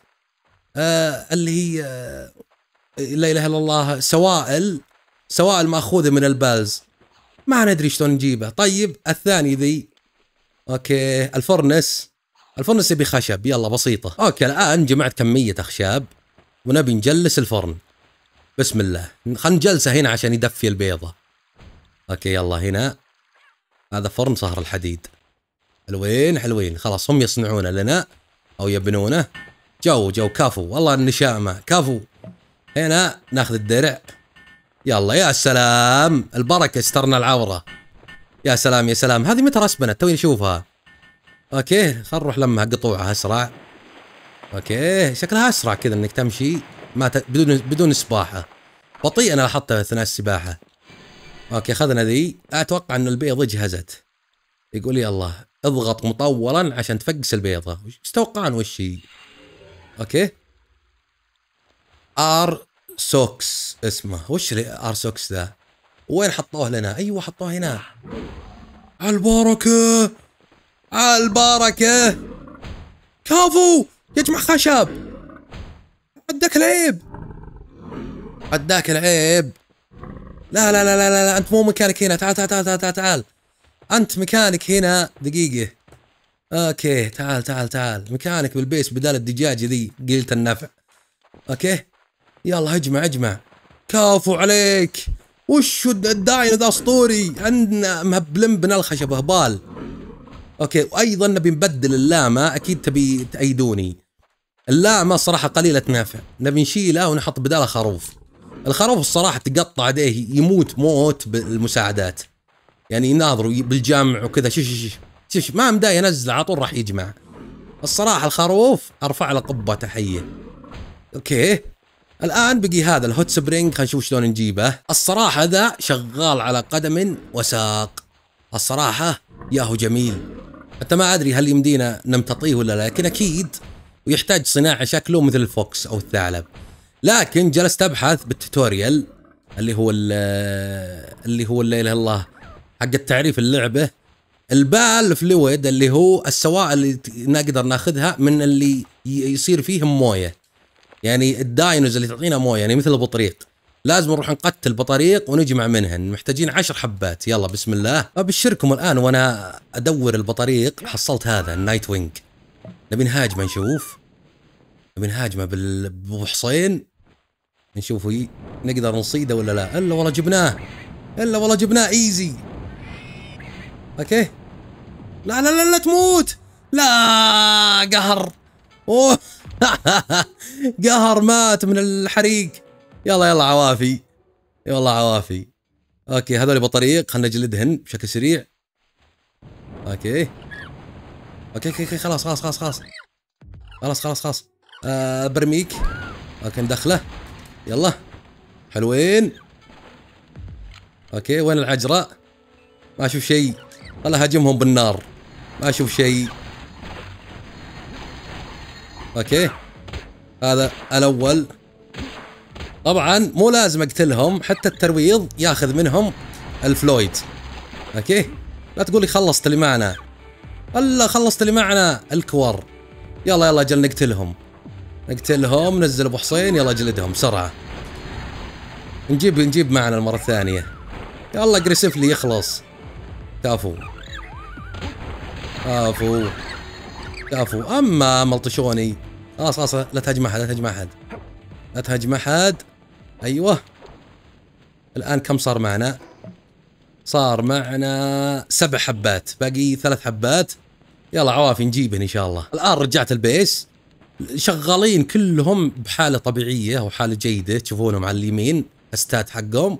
آه اللي هي آه لا اله الا الله سوائل سوائل ماخوذه من البالز ما ندري شلون نجيبه طيب الثاني ذي اوكي الفرنس الفرن يبي خشب يلا بسيطة أوكي الآن جمعت كمية أخشاب ونبي نجلس الفرن بسم الله خل نجلسه هنا عشان يدفي البيضة أوكي يلا هنا هذا فرن صهر الحديد حلوين حلوين خلاص هم يصنعونه لنا أو يبنونه جو جو كفو والله النشامة كفو هنا ناخذ الدرع يلا يا سلام البركة استرنا العورة يا سلام يا سلام هذه متى رسبنا توي نشوفها اوكي خل نروح لمها قطوعه اسرع اوكي شكلها اسرع كذا انك تمشي ما ت... بدون بدون سباحه بطيء انا لاحظته اثناء السباحه اوكي اخذنا ذي اتوقع ان البيض جهزت يقول يا الله اضغط مطولا عشان تفقس البيضه ايش تتوقعون وش هي اوكي ار سوكس اسمه وش ار سوكس ذا وين حطوه لنا ايوه حطوه هنا البركه البركة كفو يجمع خشب عداك العيب عداك العيب لا لا لا لا لا انت مو مكانك هنا تعال تعال تعال تعال تعال, تعال. انت مكانك هنا دقيقة اوكي تعال تعال تعال مكانك بالبيس بدال الدجاجة ذي قلت النفع اوكي يلا اجمع اجمع كافو عليك وش الداين ذا اسطوري عندنا مهبلم بنا الخشب هبال اوكي وايضا نبي نبدل اللامه اكيد تبي تايدوني اللامه صراحه قليله نافع نبي نشيلها ونحط بدالها خروف الخروف الصراحه تقطع عليه يموت موت بالمساعدات يعني يناظروا بالجمع وكذا شش شش شش ما مداي ينزل على طول راح يجمع الصراحه الخروف ارفع له قبه تحيه اوكي الان بقي هذا الهوت سبرينج خلينا نشوف شلون نجيبه الصراحه ذا شغال على قدم وساق الصراحه ياهو جميل حتى ما ادري هل يمدينا نمتطيه ولا لا لكن اكيد ويحتاج صناعه شكله مثل الفوكس او الثعلب لكن جلست ابحث بالتوتوريال اللي هو اللي هو لا اله الا الله حق التعريف اللعبه البال فلويد اللي هو السوائل اللي نقدر ناخذها من اللي يصير فيهم مويه يعني الداينوز اللي تعطينا مويه يعني مثل البطريق لازم نروح نقتل بطريق ونجمع منهن محتاجين عشر حبات يلا بسم الله ابشركم الان وانا ادور البطريق حصلت هذا النايت وينج نبي نهاجمه نشوف نبي نهاجمه بالبحصين نشوف نقدر نصيده ولا لا الا والله جبناه الا والله جبناه ايزي اوكي لا لا لا لا تموت لا قهر اوه <laughs> قهر مات من الحريق يلا يلا عوافي يلا عوافي اوكي هذول بطريق خلنا نجلدهن بشكل سريع اوكي اوكي اوكي خلاص خلاص خلاص خلاص خلاص خلاص خلاص آه برميك اوكي ندخله يلا حلوين اوكي وين العجراء ما اشوف شيء خل هاجمهم بالنار ما اشوف شيء اوكي هذا الاول طبعا مو لازم اقتلهم حتى الترويض ياخذ منهم الفلويد اوكي لا تقول لي خلصت اللي معنا الا خلصت اللي معنا الكور يلا يلا اجل نقتلهم نقتلهم نزل ابو حصين يلا جلدهم بسرعه نجيب نجيب معنا المره الثانيه يلا اجريسف لي يخلص كفو كفو كفو اما ملطشوني خلاص خلاص لا تهاجم احد لا تهاجم احد لا تهاجم احد ايوه الان كم صار معنا صار معنا سبع حبات باقي ثلاث حبات يلا عوافي نجيبهن ان شاء الله الان رجعت البيس شغالين كلهم بحاله طبيعيه وحاله جيده تشوفونهم على اليمين استات حقهم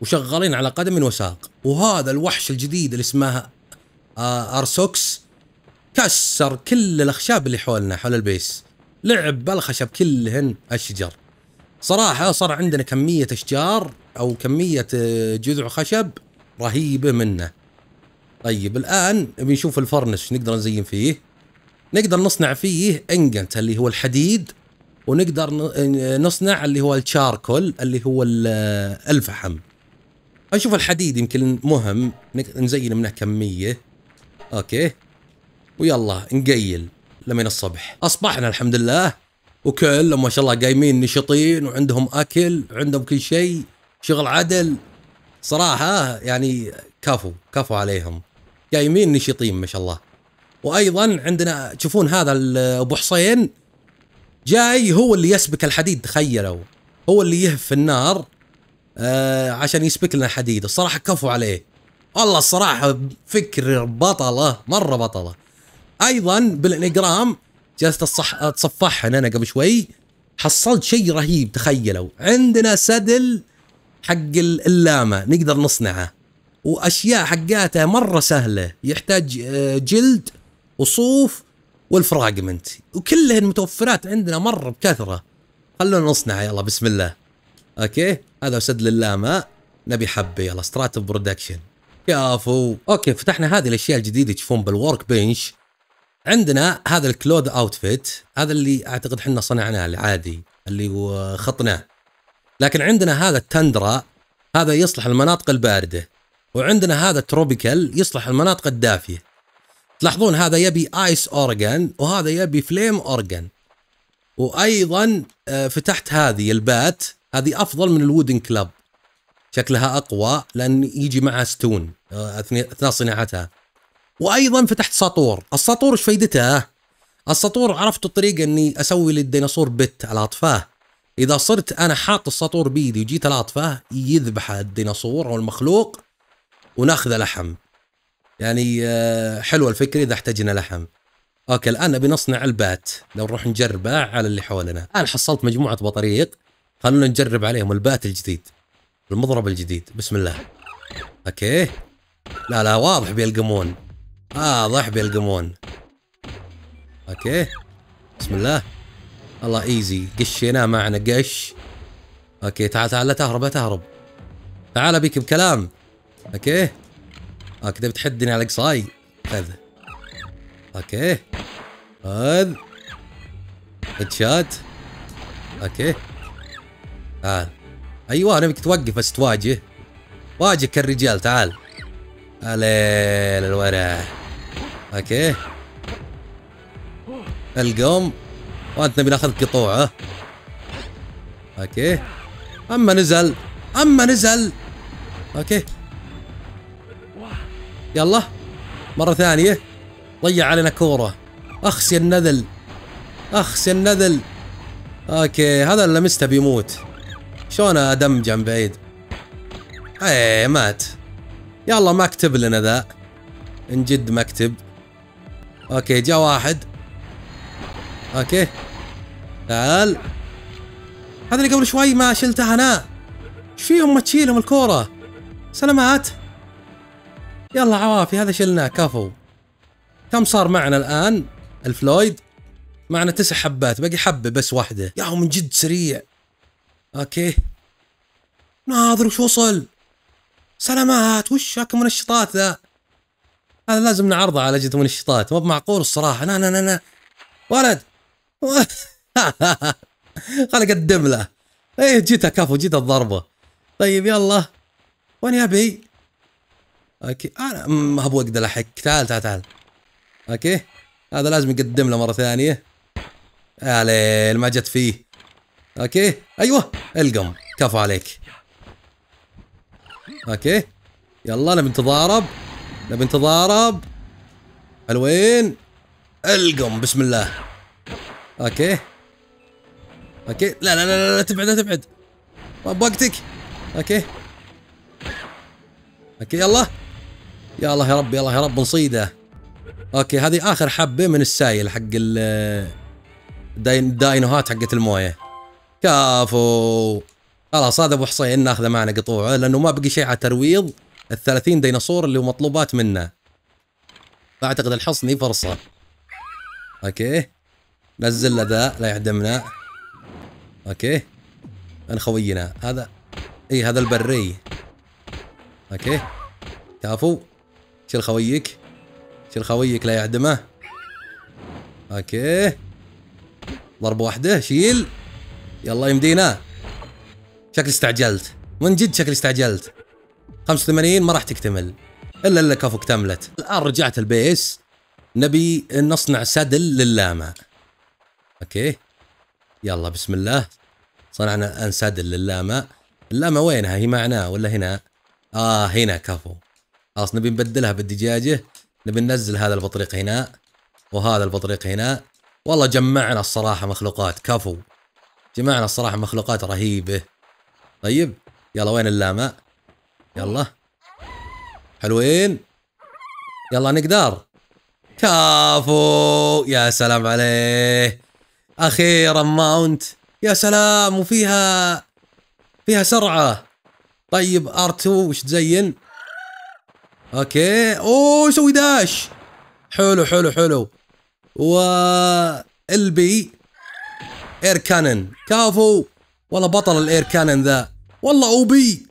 وشغالين على قدم وساق وهذا الوحش الجديد اللي اسمه آه، ارسوكس كسر كل الاخشاب اللي حولنا حول البيس لعب بالخشب كلهن اشجر صراحه صار عندنا كميه اشجار او كميه آه، جذع خشب رهيبه منه طيب الان بنشوف الفرنس نقدر نزين فيه نقدر نصنع فيه انجنت اللي هو الحديد ونقدر آه، نصنع اللي هو الشاركول اللي هو آه، الفحم اشوف الحديد يمكن مهم نزين منه كميه اوكي ويلا نقيل لمن الصبح اصبحنا الحمد لله وكلهم ما شاء الله قايمين نشطين وعندهم اكل وعندهم كل شيء شغل عدل صراحه يعني كفو كفو عليهم قايمين نشيطين ما شاء الله وايضا عندنا تشوفون هذا ابو حصين جاي هو اللي يسبك الحديد تخيلوا هو اللي يهف النار آه عشان يسبك لنا حديد الصراحه كفو عليه والله الصراحه فكر بطله مره بطله ايضا بالانجرام جلست اتصفحهن انا قبل شوي حصلت شيء رهيب تخيلوا عندنا سدل حق اللامه نقدر نصنعه واشياء حقاته مره سهله يحتاج آه، جلد وصوف والفراجمنت وكلهن متوفرات عندنا مره بكثره خلونا نصنعه يلا بسم الله اوكي هذا سدل اللامه نبي حبه يلا سترات برودكشن كافو اوكي فتحنا هذه الاشياء الجديده تشوفون بالورك بنش عندنا هذا الكلود اوتفيت هذا اللي اعتقد احنا صنعناه العادي اللي هو خطناه لكن عندنا هذا التندرا هذا يصلح المناطق البارده وعندنا هذا تروبيكال يصلح المناطق الدافيه تلاحظون هذا يبي ايس اورجان وهذا يبي فليم اورجان وايضا آه، فتحت هذه البات هذه افضل من الودن كلاب شكلها اقوى لان يجي معها ستون آه، اثناء صناعتها وايضا فتحت ساطور الساطور ايش فايدته الساطور عرفت الطريقه اني اسوي للديناصور بت على اطفاه اذا صرت انا حاط الساطور بيدي وجيت على اطفاه يذبح الديناصور او المخلوق وناخذه لحم يعني آه، حلوه الفكره اذا احتجنا لحم اوكي الان نبي نصنع البات لو نروح نجربه على اللي حولنا انا حصلت مجموعه بطاريق خلونا نجرب عليهم البات الجديد المضرب الجديد بسم الله اوكي لا لا واضح بيلقمون اه ضح بيلقمون اوكي بسم الله الله ايزي قشيناه معنا قش اوكي تعال تعال لا تهرب لا تهرب تعال بيك بكلام اوكي اوكي تبي بتحدني على قصاي خذ اوكي خذ هيدشات اوكي تعال ايوه انا بك توقف بس تواجه واجهك الرجال تعال الليل الورع اوكي القوم وانت نبي ناخذ قطوعه اوكي اما نزل اما نزل اوكي يلا مره ثانيه ضيع علينا كوره اخس يا النذل اخس يا النذل اوكي هذا اللي لمسته بيموت شلون ادمجه من بعيد ايه مات يلا ما اكتب لنا ذا نجد مكتب اوكي جاء واحد اوكي تعال هذا اللي قبل شوي ما شلته انا ايش فيهم ما تشيلهم الكوره سلامات يلا عوافي هذا شلناه كفو كم صار معنا الان الفلويد معنا تسع حبات باقي حبه بس واحده يا من جد سريع اوكي ناظر وش وصل سلامات وش هاك منشطات ذا هذا لازم نعرضه على لجنه المنشطات مو معقول الصراحه لا لا لا لا ولد <laughs> خل اقدم له ايه جيت كفو جيت الضربه طيب يلا وين يا بي اوكي انا ما اقدر احك تعال تعال تعال اوكي هذا لازم يقدم له مره ثانيه ليل ما جت فيه اوكي ايوه القم كفو عليك اوكي يلا نبي نتضارب نبي نتضارب حلوين القم بسم الله اوكي اوكي لا لا لا لا تبعد لا تبعد ما بوقتك اوكي اوكي يلا يا الله يا رب يا الله يا رب نصيده اوكي هذه اخر حبه من السايل حق ال الداينوهات حقت المويه كافو خلاص هذا ابو حصين ناخذه معنا قطوعه لانه ما بقي شيء على ترويض ال 30 ديناصور اللي هو مطلوبات منه فاعتقد الحصني فرصه اوكي نزل له ذا لا يعدمنا اوكي انا خوينا هذا اي هذا البري اوكي كافو شيل خويك شيل خويك لا يعدمه اوكي ضربه واحده شيل يلا يمدينا شكلي استعجلت من جد شكلي استعجلت 85 ما راح تكتمل الا الا كفو اكتملت الان رجعت البيس نبي نصنع سدل للاما اوكي يلا بسم الله صنعنا الان سدل للاما اللاما وينها هي معنا ولا هنا اه هنا كفو خلاص نبي نبدلها بالدجاجه نبي ننزل هذا البطريق هنا وهذا البطريق هنا والله جمعنا الصراحه مخلوقات كفو جمعنا الصراحه مخلوقات رهيبه طيب يلا وين اللاما يلا حلوين يلا نقدر كافو يا سلام عليه اخيرا ماونت يا سلام وفيها فيها سرعه طيب ار2 وش تزين اوكي اوه يسوي داش حلو حلو حلو و البي اير كانن كافو والله بطل الاير كانن ذا والله اوبي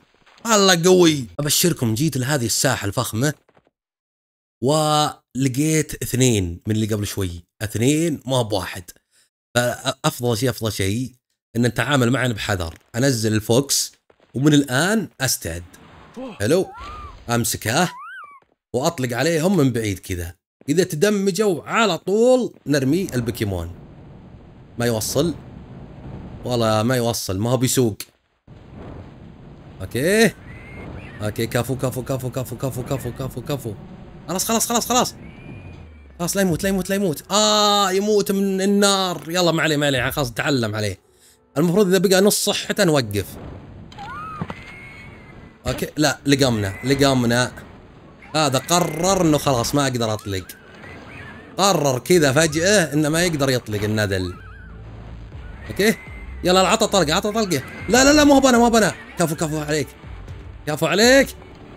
الله قوي ابشركم جيت لهذه الساحه الفخمه ولقيت اثنين من اللي قبل شوي اثنين ما بواحد فافضل شيء افضل شيء ان نتعامل معا بحذر انزل الفوكس ومن الان استعد حلو امسكه واطلق عليهم من بعيد كذا اذا تدمجوا على طول نرمي البوكيمون ما يوصل والله ما يوصل ما هو بيسوق اوكي اوكي كفو كفو كفو كفو كفو كفو كفو كفو خلاص خلاص خلاص خلاص خلاص لا يموت لا يموت لا يموت اه يموت من النار يلا ما عليه ما عليه خلاص تعلم عليه المفروض اذا بقى نص صحته نوقف اوكي لا لقمنا لقمنا هذا قرر انه خلاص ما اقدر اطلق قرر كذا فجأة انه ما يقدر يطلق الندل اوكي يلا عطى طلقه عطى طلقه لا لا لا مو بنا مو بنا كفو كفو عليك كفو عليك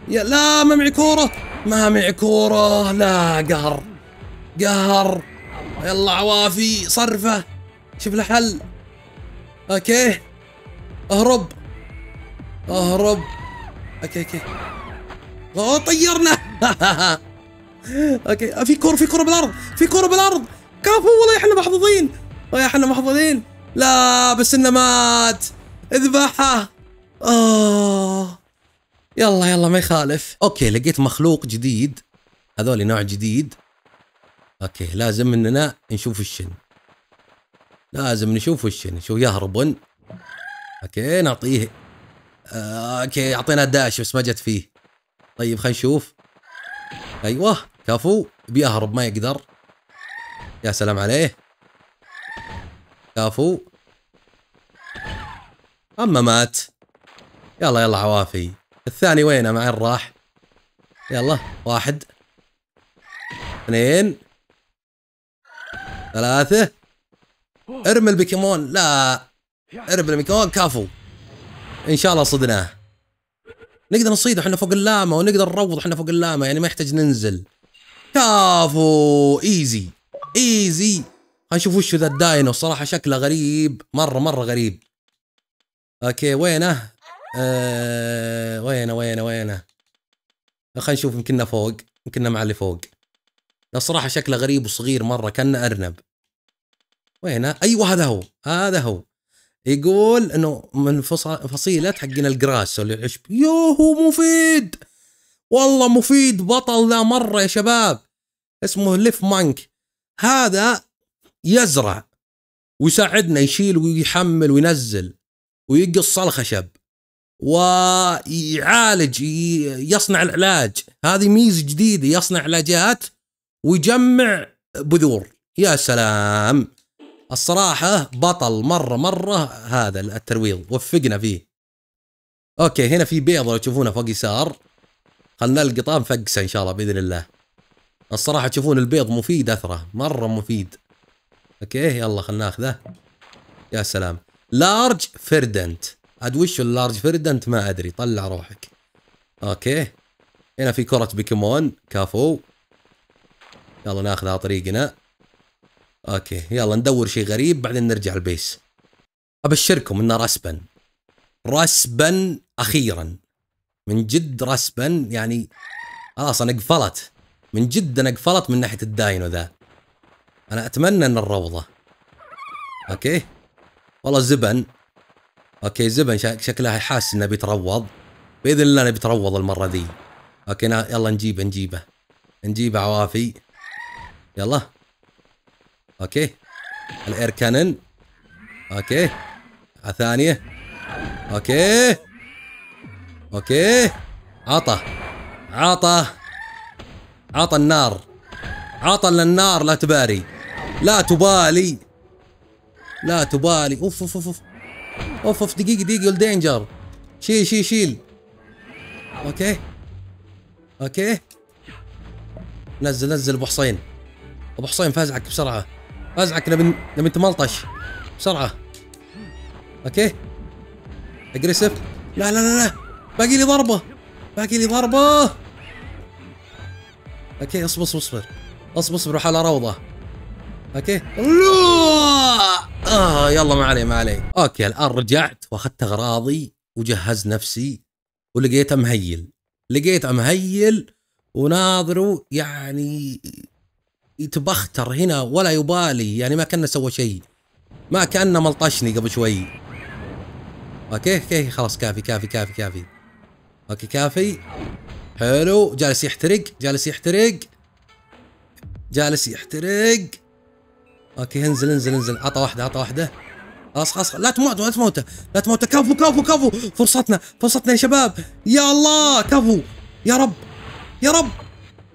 يا لا ما معي كوره ما معي كوره لا قهر قهر يلا عوافي صرفه شوف له حل اوكي اهرب اهرب اوكي اوكي اوه طيرنا <laughs> اوكي في كوره في كوره بالارض في كوره بالارض كفو والله احنا محظوظين والله احنا محظوظين لا بس انه مات اذبحه آه يلا يلا ما يخالف اوكي لقيت مخلوق جديد هذول نوع جديد اوكي لازم اننا نشوف الشن لازم نشوف الشن شو يهربن اوكي نعطيه اوكي اعطينا داش بس ما جت فيه طيب خلينا نشوف ايوه كفو بيهرب ما يقدر يا سلام عليه كفو اما مات يلا يلا عوافي الثاني وينه مع راح يلا واحد اثنين ثلاثة ارمي البيكمون لا ارمي البيكمون كفو ان شاء الله صدناه نقدر نصيده احنا فوق اللامة ونقدر نروض احنا فوق اللامة يعني ما يحتاج ننزل كفو ايزي ايزي هنشوف وش ذا الداينو صراحة شكله غريب مرة مرة غريب اوكي وينه آه، وينه وينه وينه آه، خلينا نشوف يمكننا فوق يمكننا مع اللي فوق الصراحة شكله غريب وصغير مرة كأنه أرنب وينه أيوه هذا هو هذا هو يقول انه من فصيلة حقنا الجراس اللي العشب يوهو مفيد والله مفيد بطل ذا مرة يا شباب اسمه ليف مانك هذا يزرع ويساعدنا يشيل ويحمل وينزل ويقص الخشب ويعالج يصنع العلاج هذه ميزه جديده يصنع علاجات ويجمع بذور يا سلام الصراحه بطل مره مره هذا الترويض وفقنا فيه اوكي هنا في بيضه لو تشوفونها فوق يسار خلنا القطام فقسه ان شاء الله باذن الله الصراحه تشوفون البيض مفيد اثره مره مفيد اوكي يلا خلنا ناخذه يا سلام لارج فيردنت عاد وش اللارج فرد انت ما ادري طلع روحك اوكي هنا في كرة بيكمون كافو يلا ناخذها طريقنا اوكي يلا ندور شيء غريب بعدين نرجع البيس ابشركم انه رسبا رسبا اخيرا من جد رسبا يعني خلاص انا قفلت من جد انا قفلت من ناحيه الداينو ذا انا اتمنى ان الروضه اوكي والله زبن اوكي الزبن شكلها حاسس انه بيتروض باذن الله انه بيتروض المره ذي اوكي يلا نجيبه نجيبه نجيبه عوافي يلا اوكي الاير كانن اوكي ثانيه اوكي اوكي عطى عطى عطى النار عطى للنار لا تباري لا تبالي لا تبالي اوف اوف اوف اوف اوف دقيقه دقيقه دينجر شيل شيل شيل اوكي اوكي نزل نزل ابو حصين ابو حصين فازعك بسرعه فازعك نبي نبي تملطش بسرعه اوكي اجريسف لا لا لا لا باقي لي ضربه باقي لي ضربه اوكي اصبر اصبر اصبر اصبر روح على روضه اوكي لا اه يلا ما عليه ما عليه اوكي الان رجعت واخذت اغراضي وجهز نفسي ولقيته مهيل لقيته مهيل وناظره يعني يتبختر هنا ولا يبالي يعني ما كانه سوى شيء ما كانه ملطشني قبل شوي اوكي اوكي خلاص كافي كافي كافي كافي اوكي كافي حلو جالس يحترق جالس يحترق جالس يحترق اوكي انزل انزل انزل عطى واحده عطى واحده اصحى اصحى لا تموت لا تموت لا تموت كفو كفو كفو فرصتنا فرصتنا يا شباب يا الله كفو يا رب يا رب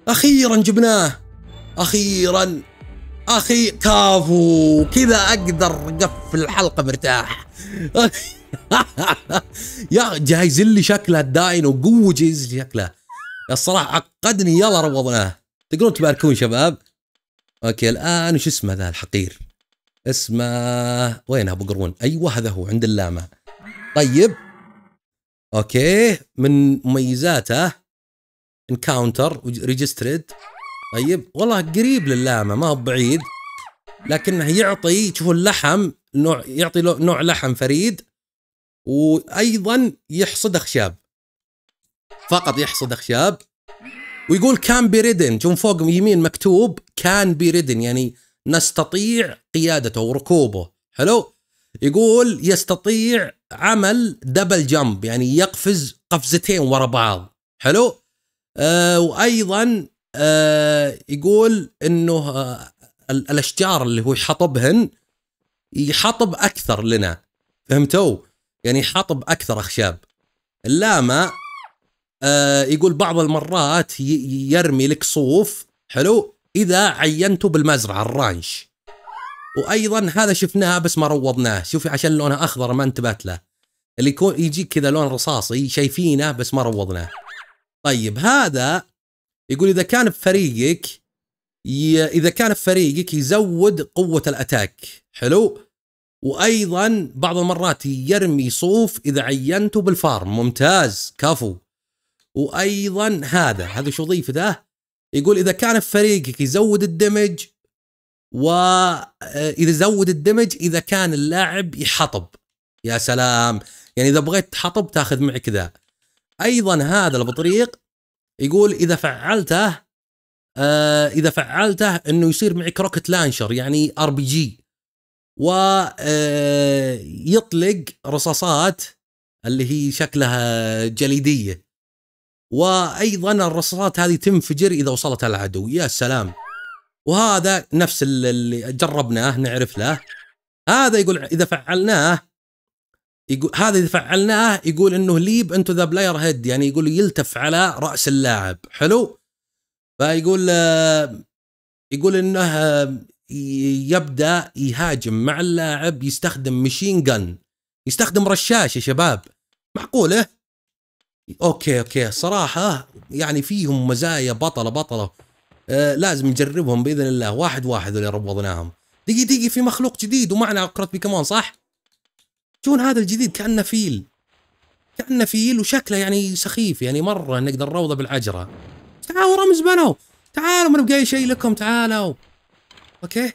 اخيرا جبناه اخيرا اخي كافو كذا اقدر اقفل الحلقه مرتاح <laughs> يا جايز لي شكله الداين وقوه جايز لي شكله الصراحه عقدني يلا روضناه تقدرون تباركون شباب اوكي الان وش اسمه ذا الحقير اسمه وين ابو قرون ايوه هذا هو عند اللاما. طيب اوكي من مميزاته انكاونتر ريجسترد طيب والله قريب للاما ما هو بعيد لكنه يعطي شوفوا اللحم نوع يعطي نوع لحم فريد وايضا يحصد اخشاب فقط يحصد اخشاب ويقول كان بريدن جون فوق يمين مكتوب كان بريدن يعني نستطيع قيادته وركوبه حلو يقول يستطيع عمل دبل جمب يعني يقفز قفزتين ورا بعض حلو آه وايضا آه يقول انه آه الاشجار اللي هو يحطبهن يحطب اكثر لنا فهمتوا يعني يحطب اكثر اخشاب اللاما آه، يقول بعض المرات يرمي لك صوف حلو اذا عينته بالمزرعه الرانش وايضا هذا شفناها بس ما روضناه شوفي عشان لونها اخضر ما انتبهت له اللي يكون يجيك كذا لون رصاصي شايفينه بس ما روضناه طيب هذا يقول اذا كان بفريقك اذا كان بفريقك يزود قوه الاتاك حلو وايضا بعض المرات يرمي صوف اذا عينته بالفارم ممتاز كفو وايضا هذا هذا شو ضيف ذا يقول اذا كان في فريقك يزود الدمج واذا آه، زود الدمج اذا كان اللاعب يحطب يا سلام يعني اذا بغيت تحطب تاخذ معك ذا ايضا هذا البطريق يقول اذا فعلته آه، اذا فعلته انه يصير معك روكت لانشر يعني ار بي جي ويطلق آه، رصاصات اللي هي شكلها جليديه وايضا الرصاصات هذه تنفجر اذا وصلت العدو يا سلام وهذا نفس اللي جربناه نعرف له هذا يقول اذا فعلناه يقول هذا اذا فعلناه يقول انه ليب انتو ذا بلاير هيد يعني يقول يلتف على راس اللاعب حلو فيقول آه، يقول انه آه، يبدا يهاجم مع اللاعب يستخدم مشين جن يستخدم رشاش يا شباب معقوله اوكي اوكي صراحه يعني فيهم مزايا بطله بطله آه لازم نجربهم باذن الله واحد واحد اللي روضناهم دقي دقي في مخلوق جديد ومعنا عقرتبي كمان صح؟ شون هذا الجديد كانه فيل كانه فيل وشكله يعني سخيف يعني مره نقدر نروضه بالعجره تعالوا رمز بنو تعالوا ما نبقى شيء لكم تعالوا اوكي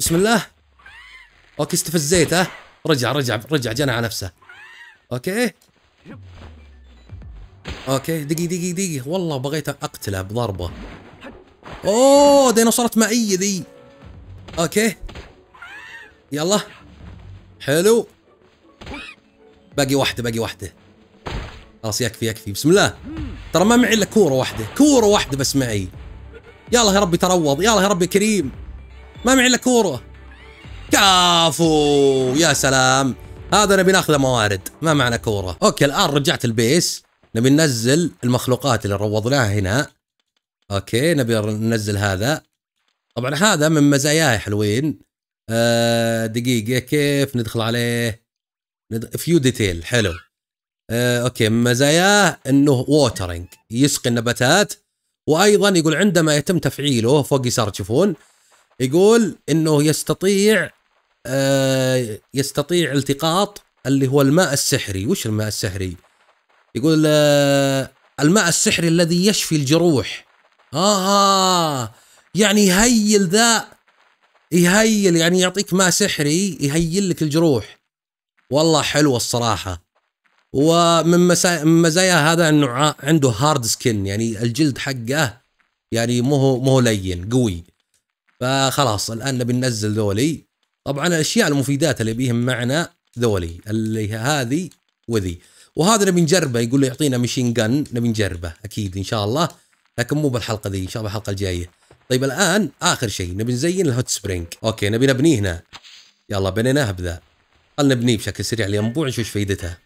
بسم الله اوكي استفزيت ها رجع رجع رجع جنى على نفسه اوكي اوكي دقي دقي دقي والله بغيت اقتله بضربه اوه ديناصورات مائية ذي اوكي يلا حلو باقي واحدة باقي واحدة خلاص يكفي يكفي بسم الله ترى ما معي الا كورة واحدة كورة واحدة بس معي يلا يا ربي تروض يلا يا ربي كريم ما معي الا كورة كافو يا سلام هذا نبي ناخذه موارد ما معنا كورة اوكي الان رجعت البيس نبي ننزل المخلوقات اللي روضناها هنا اوكي نبي ننزل هذا طبعا هذا من مزاياه حلوين آه دقيقة كيف ندخل عليه فيو ديتيل حلو آه اوكي من مزاياه انه ووترنج يسقي النباتات وايضا يقول عندما يتم تفعيله فوق يسار تشوفون يقول انه يستطيع آه يستطيع التقاط اللي هو الماء السحري وش الماء السحري يقول آه، الماء السحري الذي يشفي الجروح آه يعني يهيل ذا يهيل يعني يعطيك ماء سحري يهيل لك الجروح والله حلوة الصراحة ومن مزايا هذا انه عنده هارد سكين يعني الجلد حقه يعني مو هو مو لين قوي فخلاص الان نبي ننزل ذولي طبعا الاشياء المفيدات اللي بيهم معنا ذولي اللي هذه وذي وهذا نبي نجربه يقول له يعطينا مشين جن نبي نجربه اكيد ان شاء الله لكن مو بالحلقه ذي ان شاء الله الحلقه الجايه طيب الان اخر شيء نبي نزين الهوت سبرينج اوكي نبي نبنيه هنا يلا بنيناه بذا خلنا نبنيه بشكل سريع الينبوع نشوف فائدته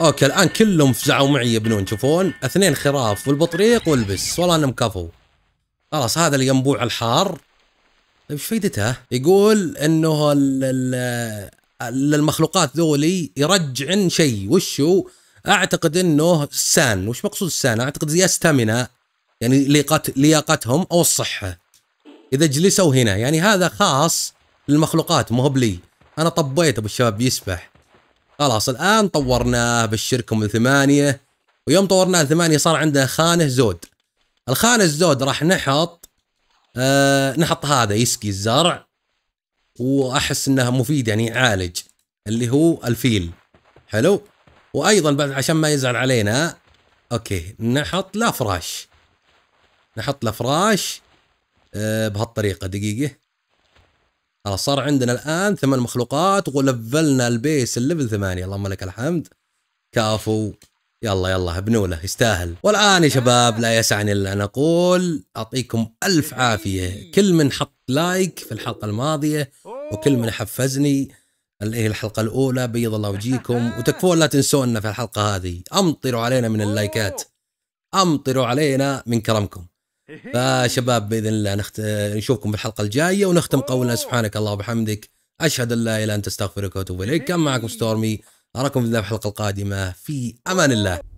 اوكي الان كلهم فزعوا معي يبنون شوفون اثنين خراف والبطريق والبس والله انهم كفو خلاص هذا الينبوع الحار طيب ايش فائدته؟ يقول انه ال ال للمخلوقات ذولي يرجعن شيء وش هو؟ اعتقد انه السان، وش مقصود السان؟ اعتقد زي استامنا يعني لياقت لياقتهم او الصحه. اذا جلسوا هنا يعني هذا خاص للمخلوقات مو بلي. انا طبيت ابو الشباب يسبح. خلاص الان طورناه من ثمانيه ويوم طورناه ثمانيه صار عنده خانه زود. الخانه الزود راح نحط آه نحط هذا يسقي الزرع واحس انها مفيد يعني يعالج اللي هو الفيل حلو وايضا بعد عشان ما يزعل علينا اوكي نحط له فراش نحط له فراش آه، بهالطريقه دقيقه خلاص صار عندنا الان ثمان مخلوقات ولفلنا البيس الليفل ثمانية اللهم لك الحمد كافو يلا يلا له يستاهل والان يا شباب لا يسعني الا ان اقول اعطيكم الف عافيه كل من حط لايك في الحلقه الماضيه وكل من حفزني اللي إيه، هي الحلقه الاولى بيض الله وجيكم وتكفون لا تنسونا في الحلقه هذه امطروا علينا من اللايكات امطروا علينا من كرمكم فشباب باذن الله نخت... نشوفكم بالحلقه الجايه ونختم قولنا سبحانك الله وبحمدك اشهد ان لا اله الا انت استغفرك واتوب اليك كان معكم ستورمي اراكم بالله الحلقه القادمه في امان الله